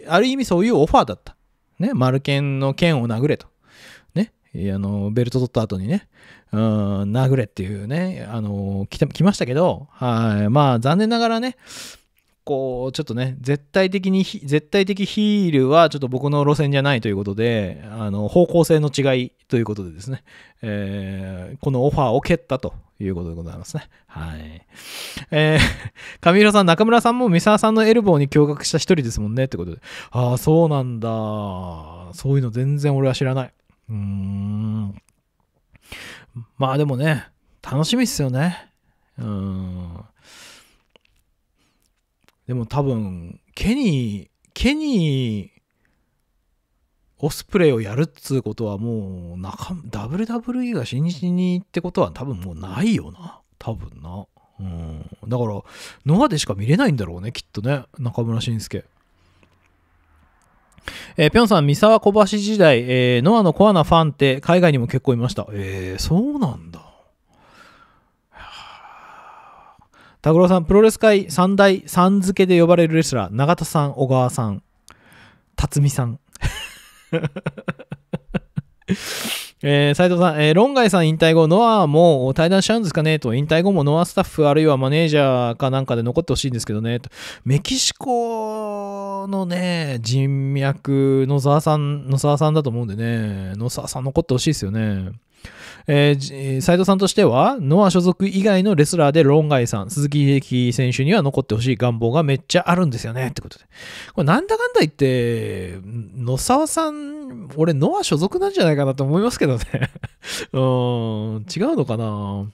うある意味そういうオファーだった。ね、マルケンの剣を殴れと。ね、あのベルト取った後にね、うん、殴れっていうね、あの来ましたけど、はい、まあ残念ながらね、こうちょっとね絶対的に絶対的ヒールはちょっと僕の路線じゃないということであの方向性の違いということでですね、えー、このオファーを蹴ったということでございますねはいえー、上 浦さん中村さんも三沢さんのエルボーに驚愕した一人ですもんねってことでああそうなんだそういうの全然俺は知らないうーんまあでもね楽しみっすよねうんでも多分、ケニー、ケニー、オスプレイをやるっつうことはもう中、WWE が新日にってことは多分もうないよな。多分な。うん。だから、ノアでしか見れないんだろうね、きっとね。中村俊介。えー、ぴょんさん、三沢小橋時代、えー、ノアのコアなファンって海外にも結構いました。えー、そうなんだ。拓郎さん、プロレス界三大、さん付けで呼ばれるレスラー、永田さん、小川さん、辰巳さん。えー、斉藤さん、えー、論外さん引退後、ノアも対談しちゃうんですかねと、引退後もノアスタッフあるいはマネージャーかなんかで残ってほしいんですけどねと、メキシコのね、人脈、野沢さん、野沢さんだと思うんでね、野沢さん残ってほしいですよね。えー、斉藤さんとしては、ノア所属以外のレスラーで論外さん、鈴木秀樹選手には残ってほしい願望がめっちゃあるんですよね、ってことで。これなんだかんだ言って、野沢さん、俺ノア所属なんじゃないかなと思いますけどね。うん、違うのかな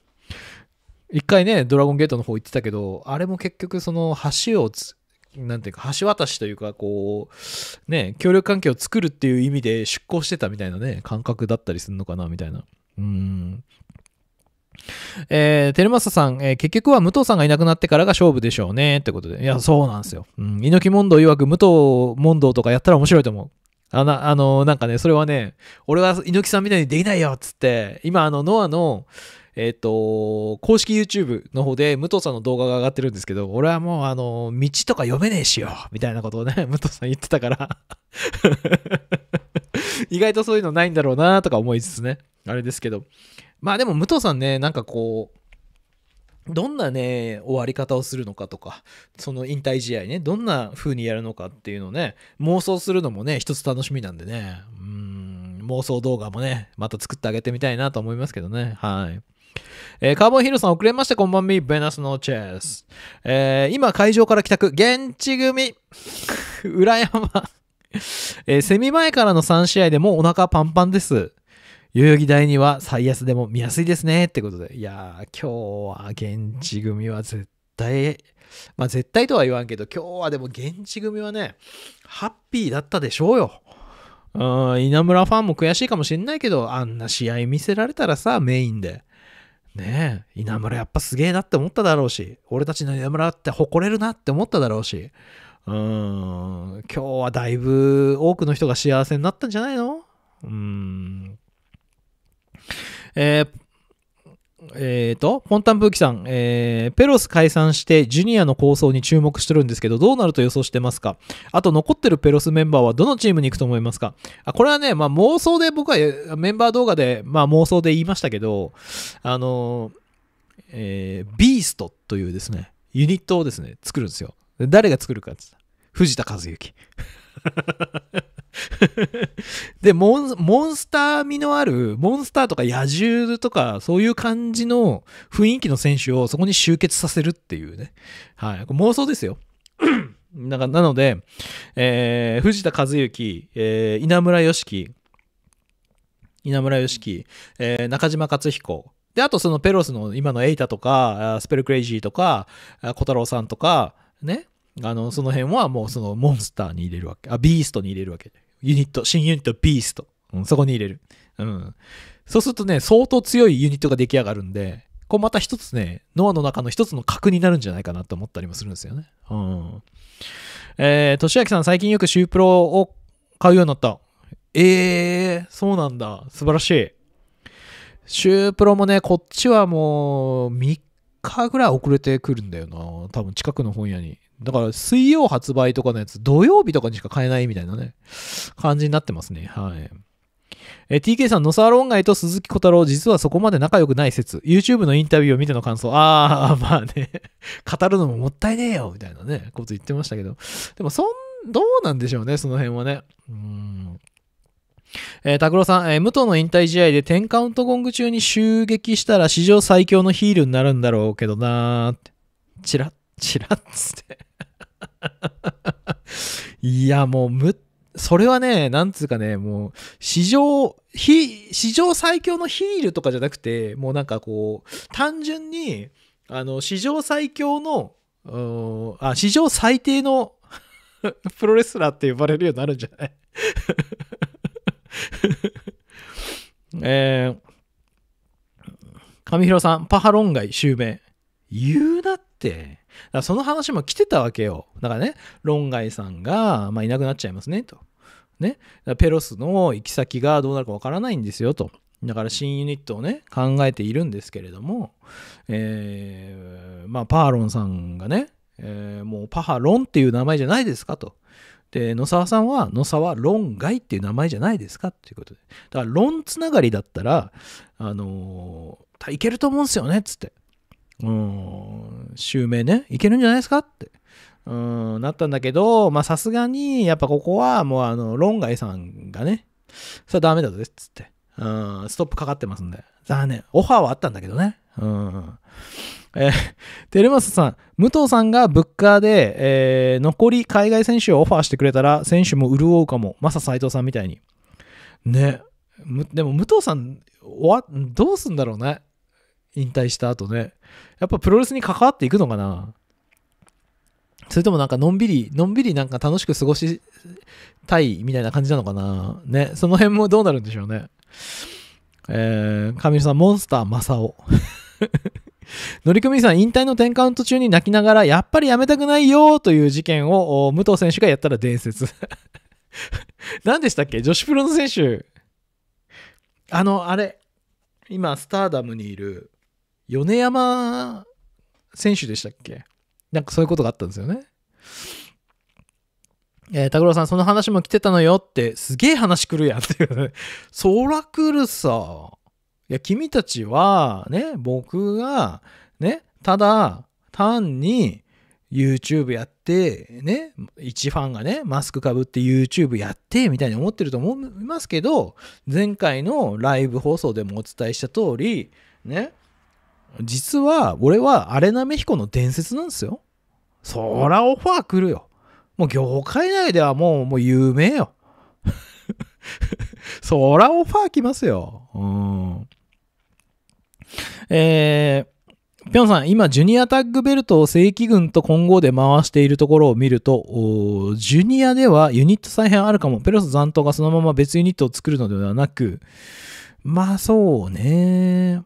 一回ね、ドラゴンゲートの方行ってたけど、あれも結局その橋をなんていうか、橋渡しというか、こう、ね、協力関係を作るっていう意味で出向してたみたいなね、感覚だったりするのかな、みたいな。うんえー、テルマサさん、えー、結局は武藤さんがいなくなってからが勝負でしょうね。ってことで。いや、そうなんですよ。うん。猪木問答曰く、武藤問答とかやったら面白いと思う。ああの、なんかね、それはね、俺は猪木さんみたいにできないよっつって、今、あの、ノアの、えっ、ー、と、公式 YouTube の方で、武藤さんの動画が上がってるんですけど、俺はもう、あの、道とか読めねえしよ、みたいなことをね、武藤さん言ってたから意外とそういうのないんだろうなとか思いつつね、あれですけど。まあでも武藤さんね、なんかこう、どんなね、終わり方をするのかとか、その引退試合ね、どんな風にやるのかっていうのをね、妄想するのもね、一つ楽しみなんでね、うん、妄想動画もね、また作ってあげてみたいなと思いますけどね、はい。えー、カーボンヒルさん遅れまして、こんばんみ、ベナスのチェス。えー、今会場から帰宅、現地組、裏山えー、セミ前からの3試合でもお腹パンパンです。代々木第には最安でも見やすいですね。ってことで。いやー、今日は現地組は絶対、まあ絶対とは言わんけど、今日はでも現地組はね、ハッピーだったでしょうよ。うん、稲村ファンも悔しいかもしんないけど、あんな試合見せられたらさ、メインで。ねえ、稲村やっぱすげえなって思っただろうし、俺たちの稲村って誇れるなって思っただろうし、うん今日はだいぶ多くの人が幸せになったんじゃないのうん。えーえっ、ー、と、ポンタンブーキさん、えー、ペロス解散してジュニアの構想に注目してるんですけど、どうなると予想してますかあと残ってるペロスメンバーはどのチームに行くと思いますかあこれはね、まあ、妄想で僕はメンバー動画で、まあ、妄想で言いましたけど、あの、えー、ビーストというですね、ユニットをですね、作るんですよ。誰が作るかって藤田和幸。でモン、モンスター味のある、モンスターとか野獣とか、そういう感じの雰囲気の選手をそこに集結させるっていうね。はい。妄想ですよ。ななので、えー、藤田和幸、えー、稲村良樹、稲村良樹、えー、中島克彦、で、あとそのペロスの今のエイタとか、スペルクレイジーとか、小太郎さんとか、ね、あの、その辺はもうそのモンスターに入れるわけ。あ、ビーストに入れるわけ。ユニット、新ユニット、ビースト。うん、そこに入れる。うん。そうするとね、相当強いユニットが出来上がるんで、こうまた一つね、ノアの中の一つの核になるんじゃないかなと思ったりもするんですよね。うん。えー、としあきさん、最近よくシュープロを買うようになった。えー、そうなんだ。素晴らしい。シュープロもね、こっちはもう3日ぐらい遅れてくるんだよな。多分近くの本屋に。だから水曜発売とかのやつ、土曜日とかにしか買えないみたいなね、感じになってますね。はい。え TK さん、野沢論外と鈴木小太郎、実はそこまで仲良くない説。YouTube のインタビューを見ての感想。ああ、まあね、語るのももったいねえよ、みたいなね、こと言ってましたけど。でも、そん、どうなんでしょうね、その辺はね。うん。えー、拓郎さん、えー、武藤の引退試合で10カウントゴング中に襲撃したら史上最強のヒールになるんだろうけどなーって。チラッ、チラッつって。いや、もう、む、それはね、なんつうかね、もう、史上、ひ、史上最強のヒールとかじゃなくて、もうなんかこう、単純に、あの、史上最強の、あ、史上最低の プロレスラーって呼ばれるようになるんじゃない えー、上広さん、パハロン街襲名。言うなって。らその話も来てたわけよ。だからね、論外さんが、まあ、いなくなっちゃいますね、と。ね、ペロスの行き先がどうなるかわからないんですよ、と。だから新ユニットをね、考えているんですけれども、えー、まあ、パーロンさんがね、えー、もうパハロンっていう名前じゃないですかと。で、野沢さんは、野沢論外っていう名前じゃないですかっていうことで。だから、論つながりだったら、あのー、いけると思うんですよねっつって。うん、襲名ね、いけるんじゃないですかって、うん、なったんだけど、まあさすがに、やっぱここはもうあの、論外さんがね、それはダメだぜ、っつって、うん、ストップかかってますんで。残念。オファーはあったんだけどね。うん。えー、テルマスさん、武藤さんがブッカーで、えー、残り海外選手をオファーしてくれたら、選手も潤うかも。まさ斎藤さんみたいに。ね。でも武藤さん、どうすんだろうね。引退した後ね。やっぱプロレスに関わっていくのかなそれともなんかのんびり、のんびりなんか楽しく過ごしたいみたいな感じなのかなね。その辺もどうなるんでしょうね。えー、上さん、モンスター正雄。乗組員さん、引退の10カウント中に泣きながら、やっぱりやめたくないよという事件を武藤選手がやったら伝説。何でしたっけ女子プロの選手。あの、あれ。今、スターダムにいる、米山選手でしたっけなんかそういうことがあったんですよね。えー、郎さん、その話も来てたのよって、すげえ話来るやんっていうね。そら来るさ。いや、君たちは、ね、僕が、ね、ただ、単に、YouTube やって、ね、一ファンがね、マスクかぶって YouTube やって、みたいに思ってると思いますけど、前回のライブ放送でもお伝えした通り、ね、実は俺はアレナ・メヒコの伝説なんですよ。そらオファー来るよ。もう業界内ではもう、もう有名よ。そらオファー来ますよ。うん。えぴょんさん、今、ジュニアタッグベルトを正規軍と混合で回しているところを見ると、ジュニアではユニット再編あるかも。ペロス残党がそのまま別ユニットを作るのではなく、まあそうね。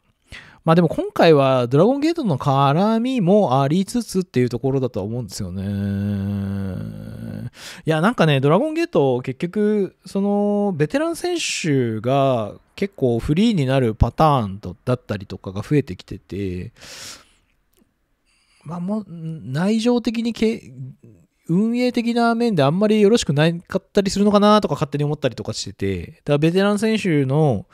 まあでも今回はドラゴンゲートの絡みもありつつっていうところだとは思うんですよね。いや、なんかね、ドラゴンゲート結局、そのベテラン選手が結構フリーになるパターンだったりとかが増えてきてて、まあもう内情的にけ運営的な面であんまりよろしくないかったりするのかなとか勝手に思ったりとかしてて、だからベテラン選手の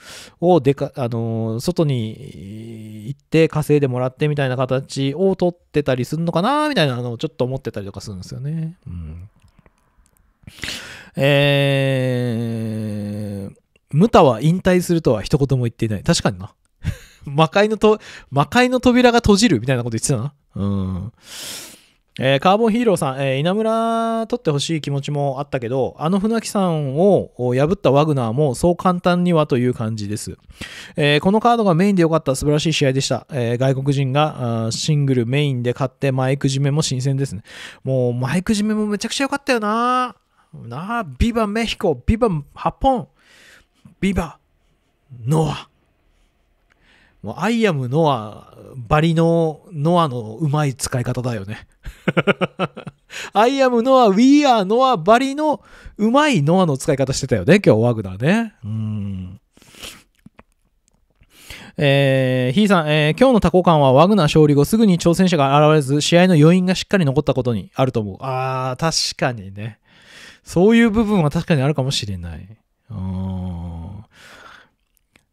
をでか、あの外に行って稼いでもらってみたいな形を取ってたりするのかなみたいなのをちょっと思ってたりとかするんですよね。うん、えー、ムタは引退するとは一言も言っていない。確かにな。魔界のと、魔界の扉が閉じるみたいなこと言ってたな。うん。えー、カーボンヒーローさん、えー、稲村取ってほしい気持ちもあったけど、あの船木さんを破ったワグナーもそう簡単にはという感じです。えー、このカードがメインで良かった素晴らしい試合でした。え外国人がシングルメインで勝ってマイク締めも新鮮ですね。もうマイク締めもめちゃくちゃ良かったよななあ、ビバメヒコ、ビバハポン、ビバノア。もうアイアムノア、バリのノアのうまい使い方だよね。アイアムノア、ウィアーノアバリのうまいノアの使い方してたよね、今日ワグナーね。うん。えー、ひいさん、えー、今日の多幸感はワグナー勝利後すぐに挑戦者が現れず、試合の余韻がしっかり残ったことにあると思う。あー、確かにね。そういう部分は確かにあるかもしれない。うん。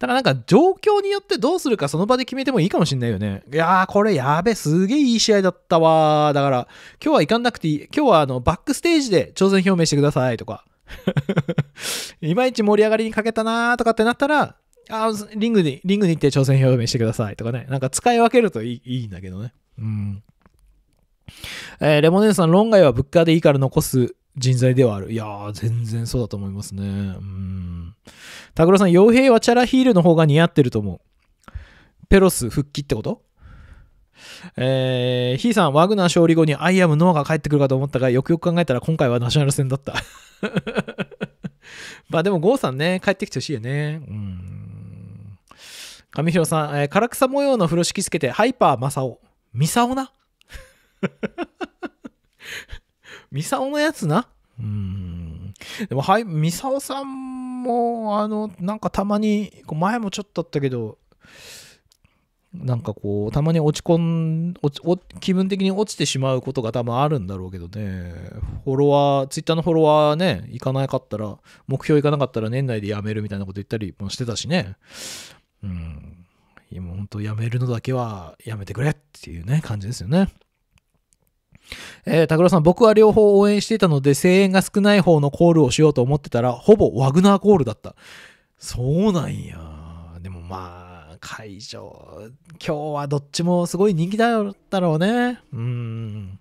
ただなんか状況によってどうするかその場で決めてもいいかもしんないよね。いやーこれやべ、すげえいい試合だったわだから今日は行かなくていい。今日はあのバックステージで挑戦表明してくださいとか。いまいち盛り上がりに欠けたなーとかってなったら、あリングに、リングに行って挑戦表明してくださいとかね。なんか使い分けるといいいいんだけどね。うん。えー、レモネーズさん、論外は物価でいいから残す。人材ではある。いやー、全然そうだと思いますね。うん。拓郎さん、傭兵はチャラヒールの方が似合ってると思う。ペロス復帰ってことえー、ヒーさん、ワグナー勝利後にアイアムノアが帰ってくるかと思ったが、よくよく考えたら今回はナショナル戦だった。まあでも、ゴーさんね、帰ってきてほしいよね。うん。上広さん、えー、唐草模様の風呂敷つけて、ハイパーマサオ。ミサオな。ミサオのやつな。うん。でも、はい、ミサオさんも、あの、なんかたまに、前もちょっとあったけど、なんかこう、たまに落ち込ん、落ち気分的に落ちてしまうことが多分あるんだろうけどね、フォロワー、ツイッターのフォロワーね、行かなかったら、目標行かなかったら年内で辞めるみたいなこと言ったりもしてたしね、うん、今本当辞めるのだけはやめてくれっていうね、感じですよね。えー、拓郎さん、僕は両方応援していたので、声援が少ない方のコールをしようと思ってたら、ほぼワグナーコールだった。そうなんや。でもまあ、会場、今日はどっちもすごい人気だったろうね。うん。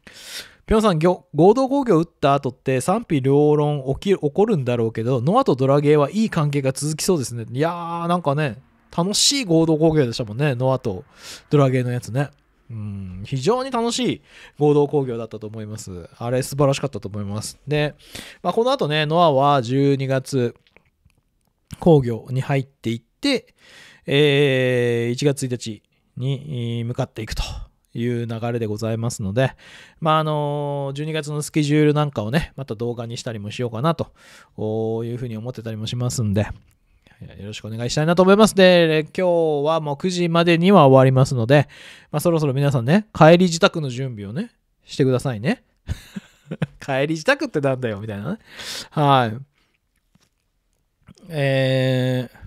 ピョンさん、合同工業打った後って賛否両論起き起こるんだろうけど、ノアとドラゲーはいい関係が続きそうですね。いやー、なんかね、楽しい合同工業でしたもんね、ノアとドラゲーのやつね。うん、非常に楽しい合同工業だったと思います。あれ素晴らしかったと思います。で、まあ、この後ね、ノアは12月工業に入っていって、えー、1月1日に向かっていくと。いう流れでございますので、まあ、あの、12月のスケジュールなんかをね、また動画にしたりもしようかなというふうに思ってたりもしますんで、よろしくお願いしたいなと思いますで、今日はもう9時までには終わりますので、まあ、そろそろ皆さんね、帰り自宅の準備をね、してくださいね。帰り自宅ってなんだよ、みたいなね。はい。えー、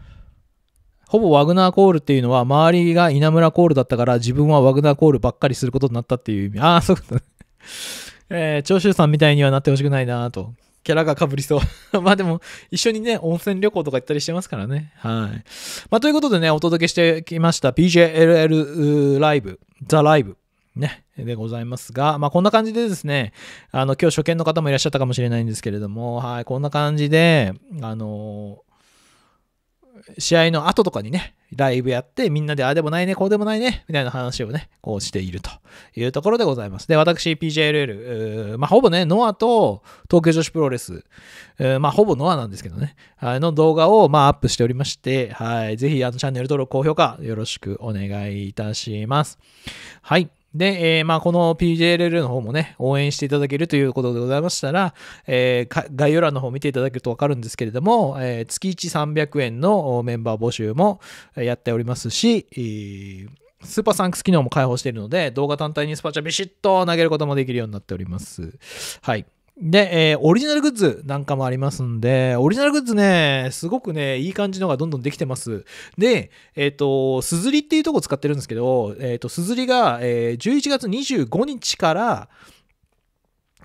ほぼワグナーコールっていうのは、周りが稲村コールだったから、自分はワグナーコールばっかりすることになったっていう意味。ああ、そういうことね。えー、長州さんみたいにはなってほしくないなと。キャラが被りそう まあでも、一緒にね、温泉旅行とか行ったりしてますからね。はい。まあということでね、お届けしてきました PJLL ライブ、ザライブ。ね、でございますが、まあこんな感じでですね、あの、今日初見の方もいらっしゃったかもしれないんですけれども、はい、こんな感じで、あのー試合の後とかにね、ライブやって、みんなで、ああでもないね、こうでもないね、みたいな話をね、こうしているというところでございます。で、私、PJLL、まあ、ほぼね、ノアと東京女子プロレス、まあ、ほぼノアなんですけどね、の動画を、まあ、アップしておりまして、はい、ぜひ、あの、チャンネル登録、高評価、よろしくお願いいたします。はい。で、えー、まあ、この PJLL の方もね、応援していただけるということでございましたら、えー、概要欄の方見ていただけるとわかるんですけれども、えー、月1300円のメンバー募集もやっておりますし、えー、スーパーサンクス機能も開放しているので、動画単体にスパチャビシッと投げることもできるようになっております。はい。で、えー、オリジナルグッズなんかもありますんで、オリジナルグッズね、すごくね、いい感じのがどんどんできてます。で、えっ、ー、と、すずりっていうとこ使ってるんですけど、えっ、ー、と、すずりが、えー、11月25日から、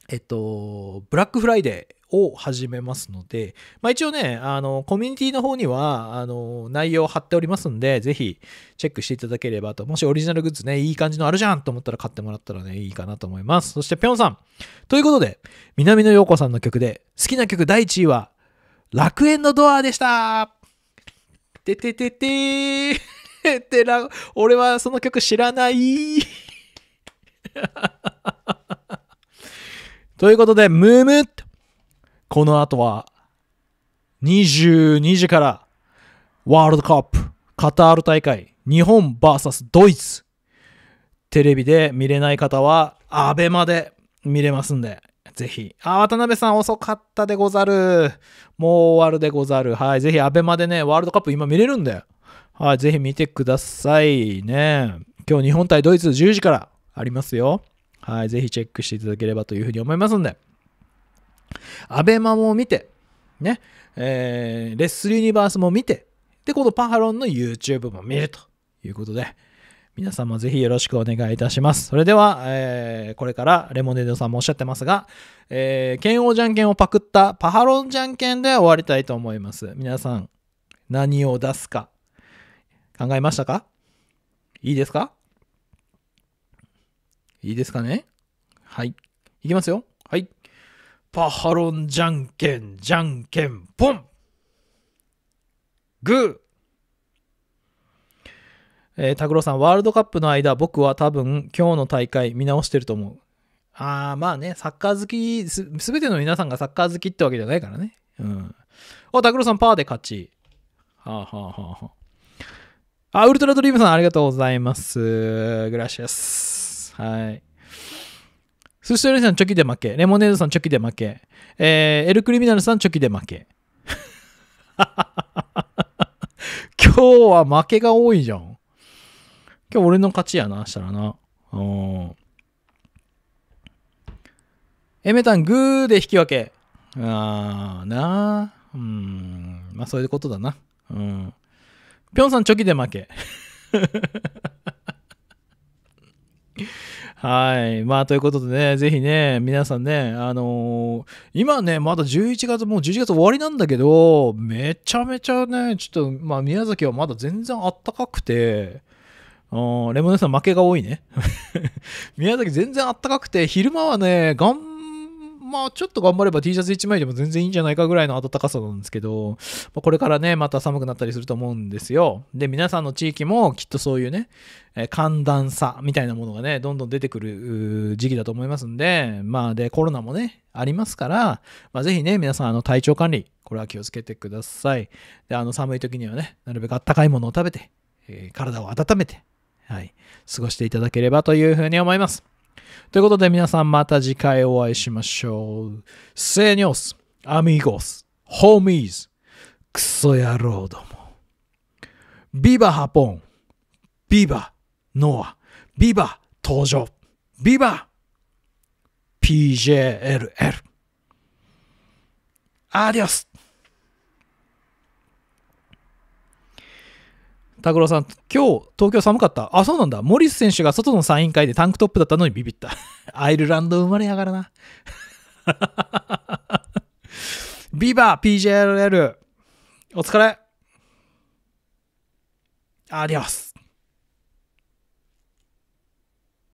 えっ、と、ブラックフライデー、を始めますので、まあ、一応ね、あの、コミュニティの方には、あの、内容を貼っておりますんで、ぜひチェックしていただければと、もしオリジナルグッズね、いい感じのあるじゃんと思ったら買ってもらったらね、いいかなと思います。そしてぴょんさん。ということで、南野陽子さんの曲で、好きな曲第1位は、楽園のドアでしたててててててら、俺はその曲知らないということで、ムームッこの後は22時からワールドカップカタール大会日本 VS ドイツテレビで見れない方は ABEMA で見れますんでぜひ。あ、渡辺さん遅かったでござる。もう終わるでござる。はい。ぜひ、アベマでね、ワールドカップ今見れるんで。はい。ぜひ見てくださいね。今日日本対ドイツ10時からありますよ。はい。ぜひチェックしていただければというふうに思いますんで。アベマも見て、ね、えー、レッスルユニバースも見て、で、このパハロンの YouTube も見るということで、皆さんもぜひよろしくお願いいたします。それでは、えー、これからレモネードさんもおっしゃってますが、えー、剣王じゃんけんをパクったパハロンじゃんけんで終わりたいと思います。皆さん、何を出すか、考えましたかいいですかいいですかねはい。いきますよ。パハロンじゃんけんじゃんけんポングーえー、拓郎さん、ワールドカップの間、僕は多分今日の大会見直してると思う。あーまあね、サッカー好きす、べての皆さんがサッカー好きってわけじゃないからね。うん。あ、拓郎さん、パーで勝ち。はあ、はあはあは、あ、ウルトラドリームさん、ありがとうございます。グラシアス。はい。スさんチョキで負け。レモネードさんチョキで負け。えー、エルクリミナルさんチョキで負け。今日は負けが多いじゃん。今日俺の勝ちやな、したらな。エメタン、グーで引き分け。あーなー。うん。まあ、そういうことだな。うん。ぴょんさん、チョキで負け。はい。まあ、ということでね、ぜひね、皆さんね、あのー、今ね、まだ11月、もう11月終わりなんだけど、めちゃめちゃね、ちょっと、まあ、宮崎はまだ全然あったかくて、レモネさん負けが多いね。宮崎全然あったかくて、昼間はね、頑張まあちょっと頑張れば T シャツ1枚でも全然いいんじゃないかぐらいの暖かさなんですけど、まあ、これからね、また寒くなったりすると思うんですよ。で、皆さんの地域もきっとそういうね、え寒暖差みたいなものがね、どんどん出てくる時期だと思いますんで、まあで、コロナもね、ありますから、まあ、ぜひね、皆さん、あの、体調管理、これは気をつけてください。で、あの、寒い時にはね、なるべくあったかいものを食べて、えー、体を温めて、はい、過ごしていただければというふうに思います。ということで皆さんまた次回お会いしましょう。セニョス、アミゴス、ホーミーズ、クソ野郎ども。ビバハポン、ビバノア、ビバ登場、ビバ PJLL。アディオス拓郎さん、今日東京寒かった。あ、そうなんだ。モリス選手が外のサイン会でタンクトップだったのにビビった。アイルランド生まれやがらな。ビバ !PJLL! お疲れありがとうございます。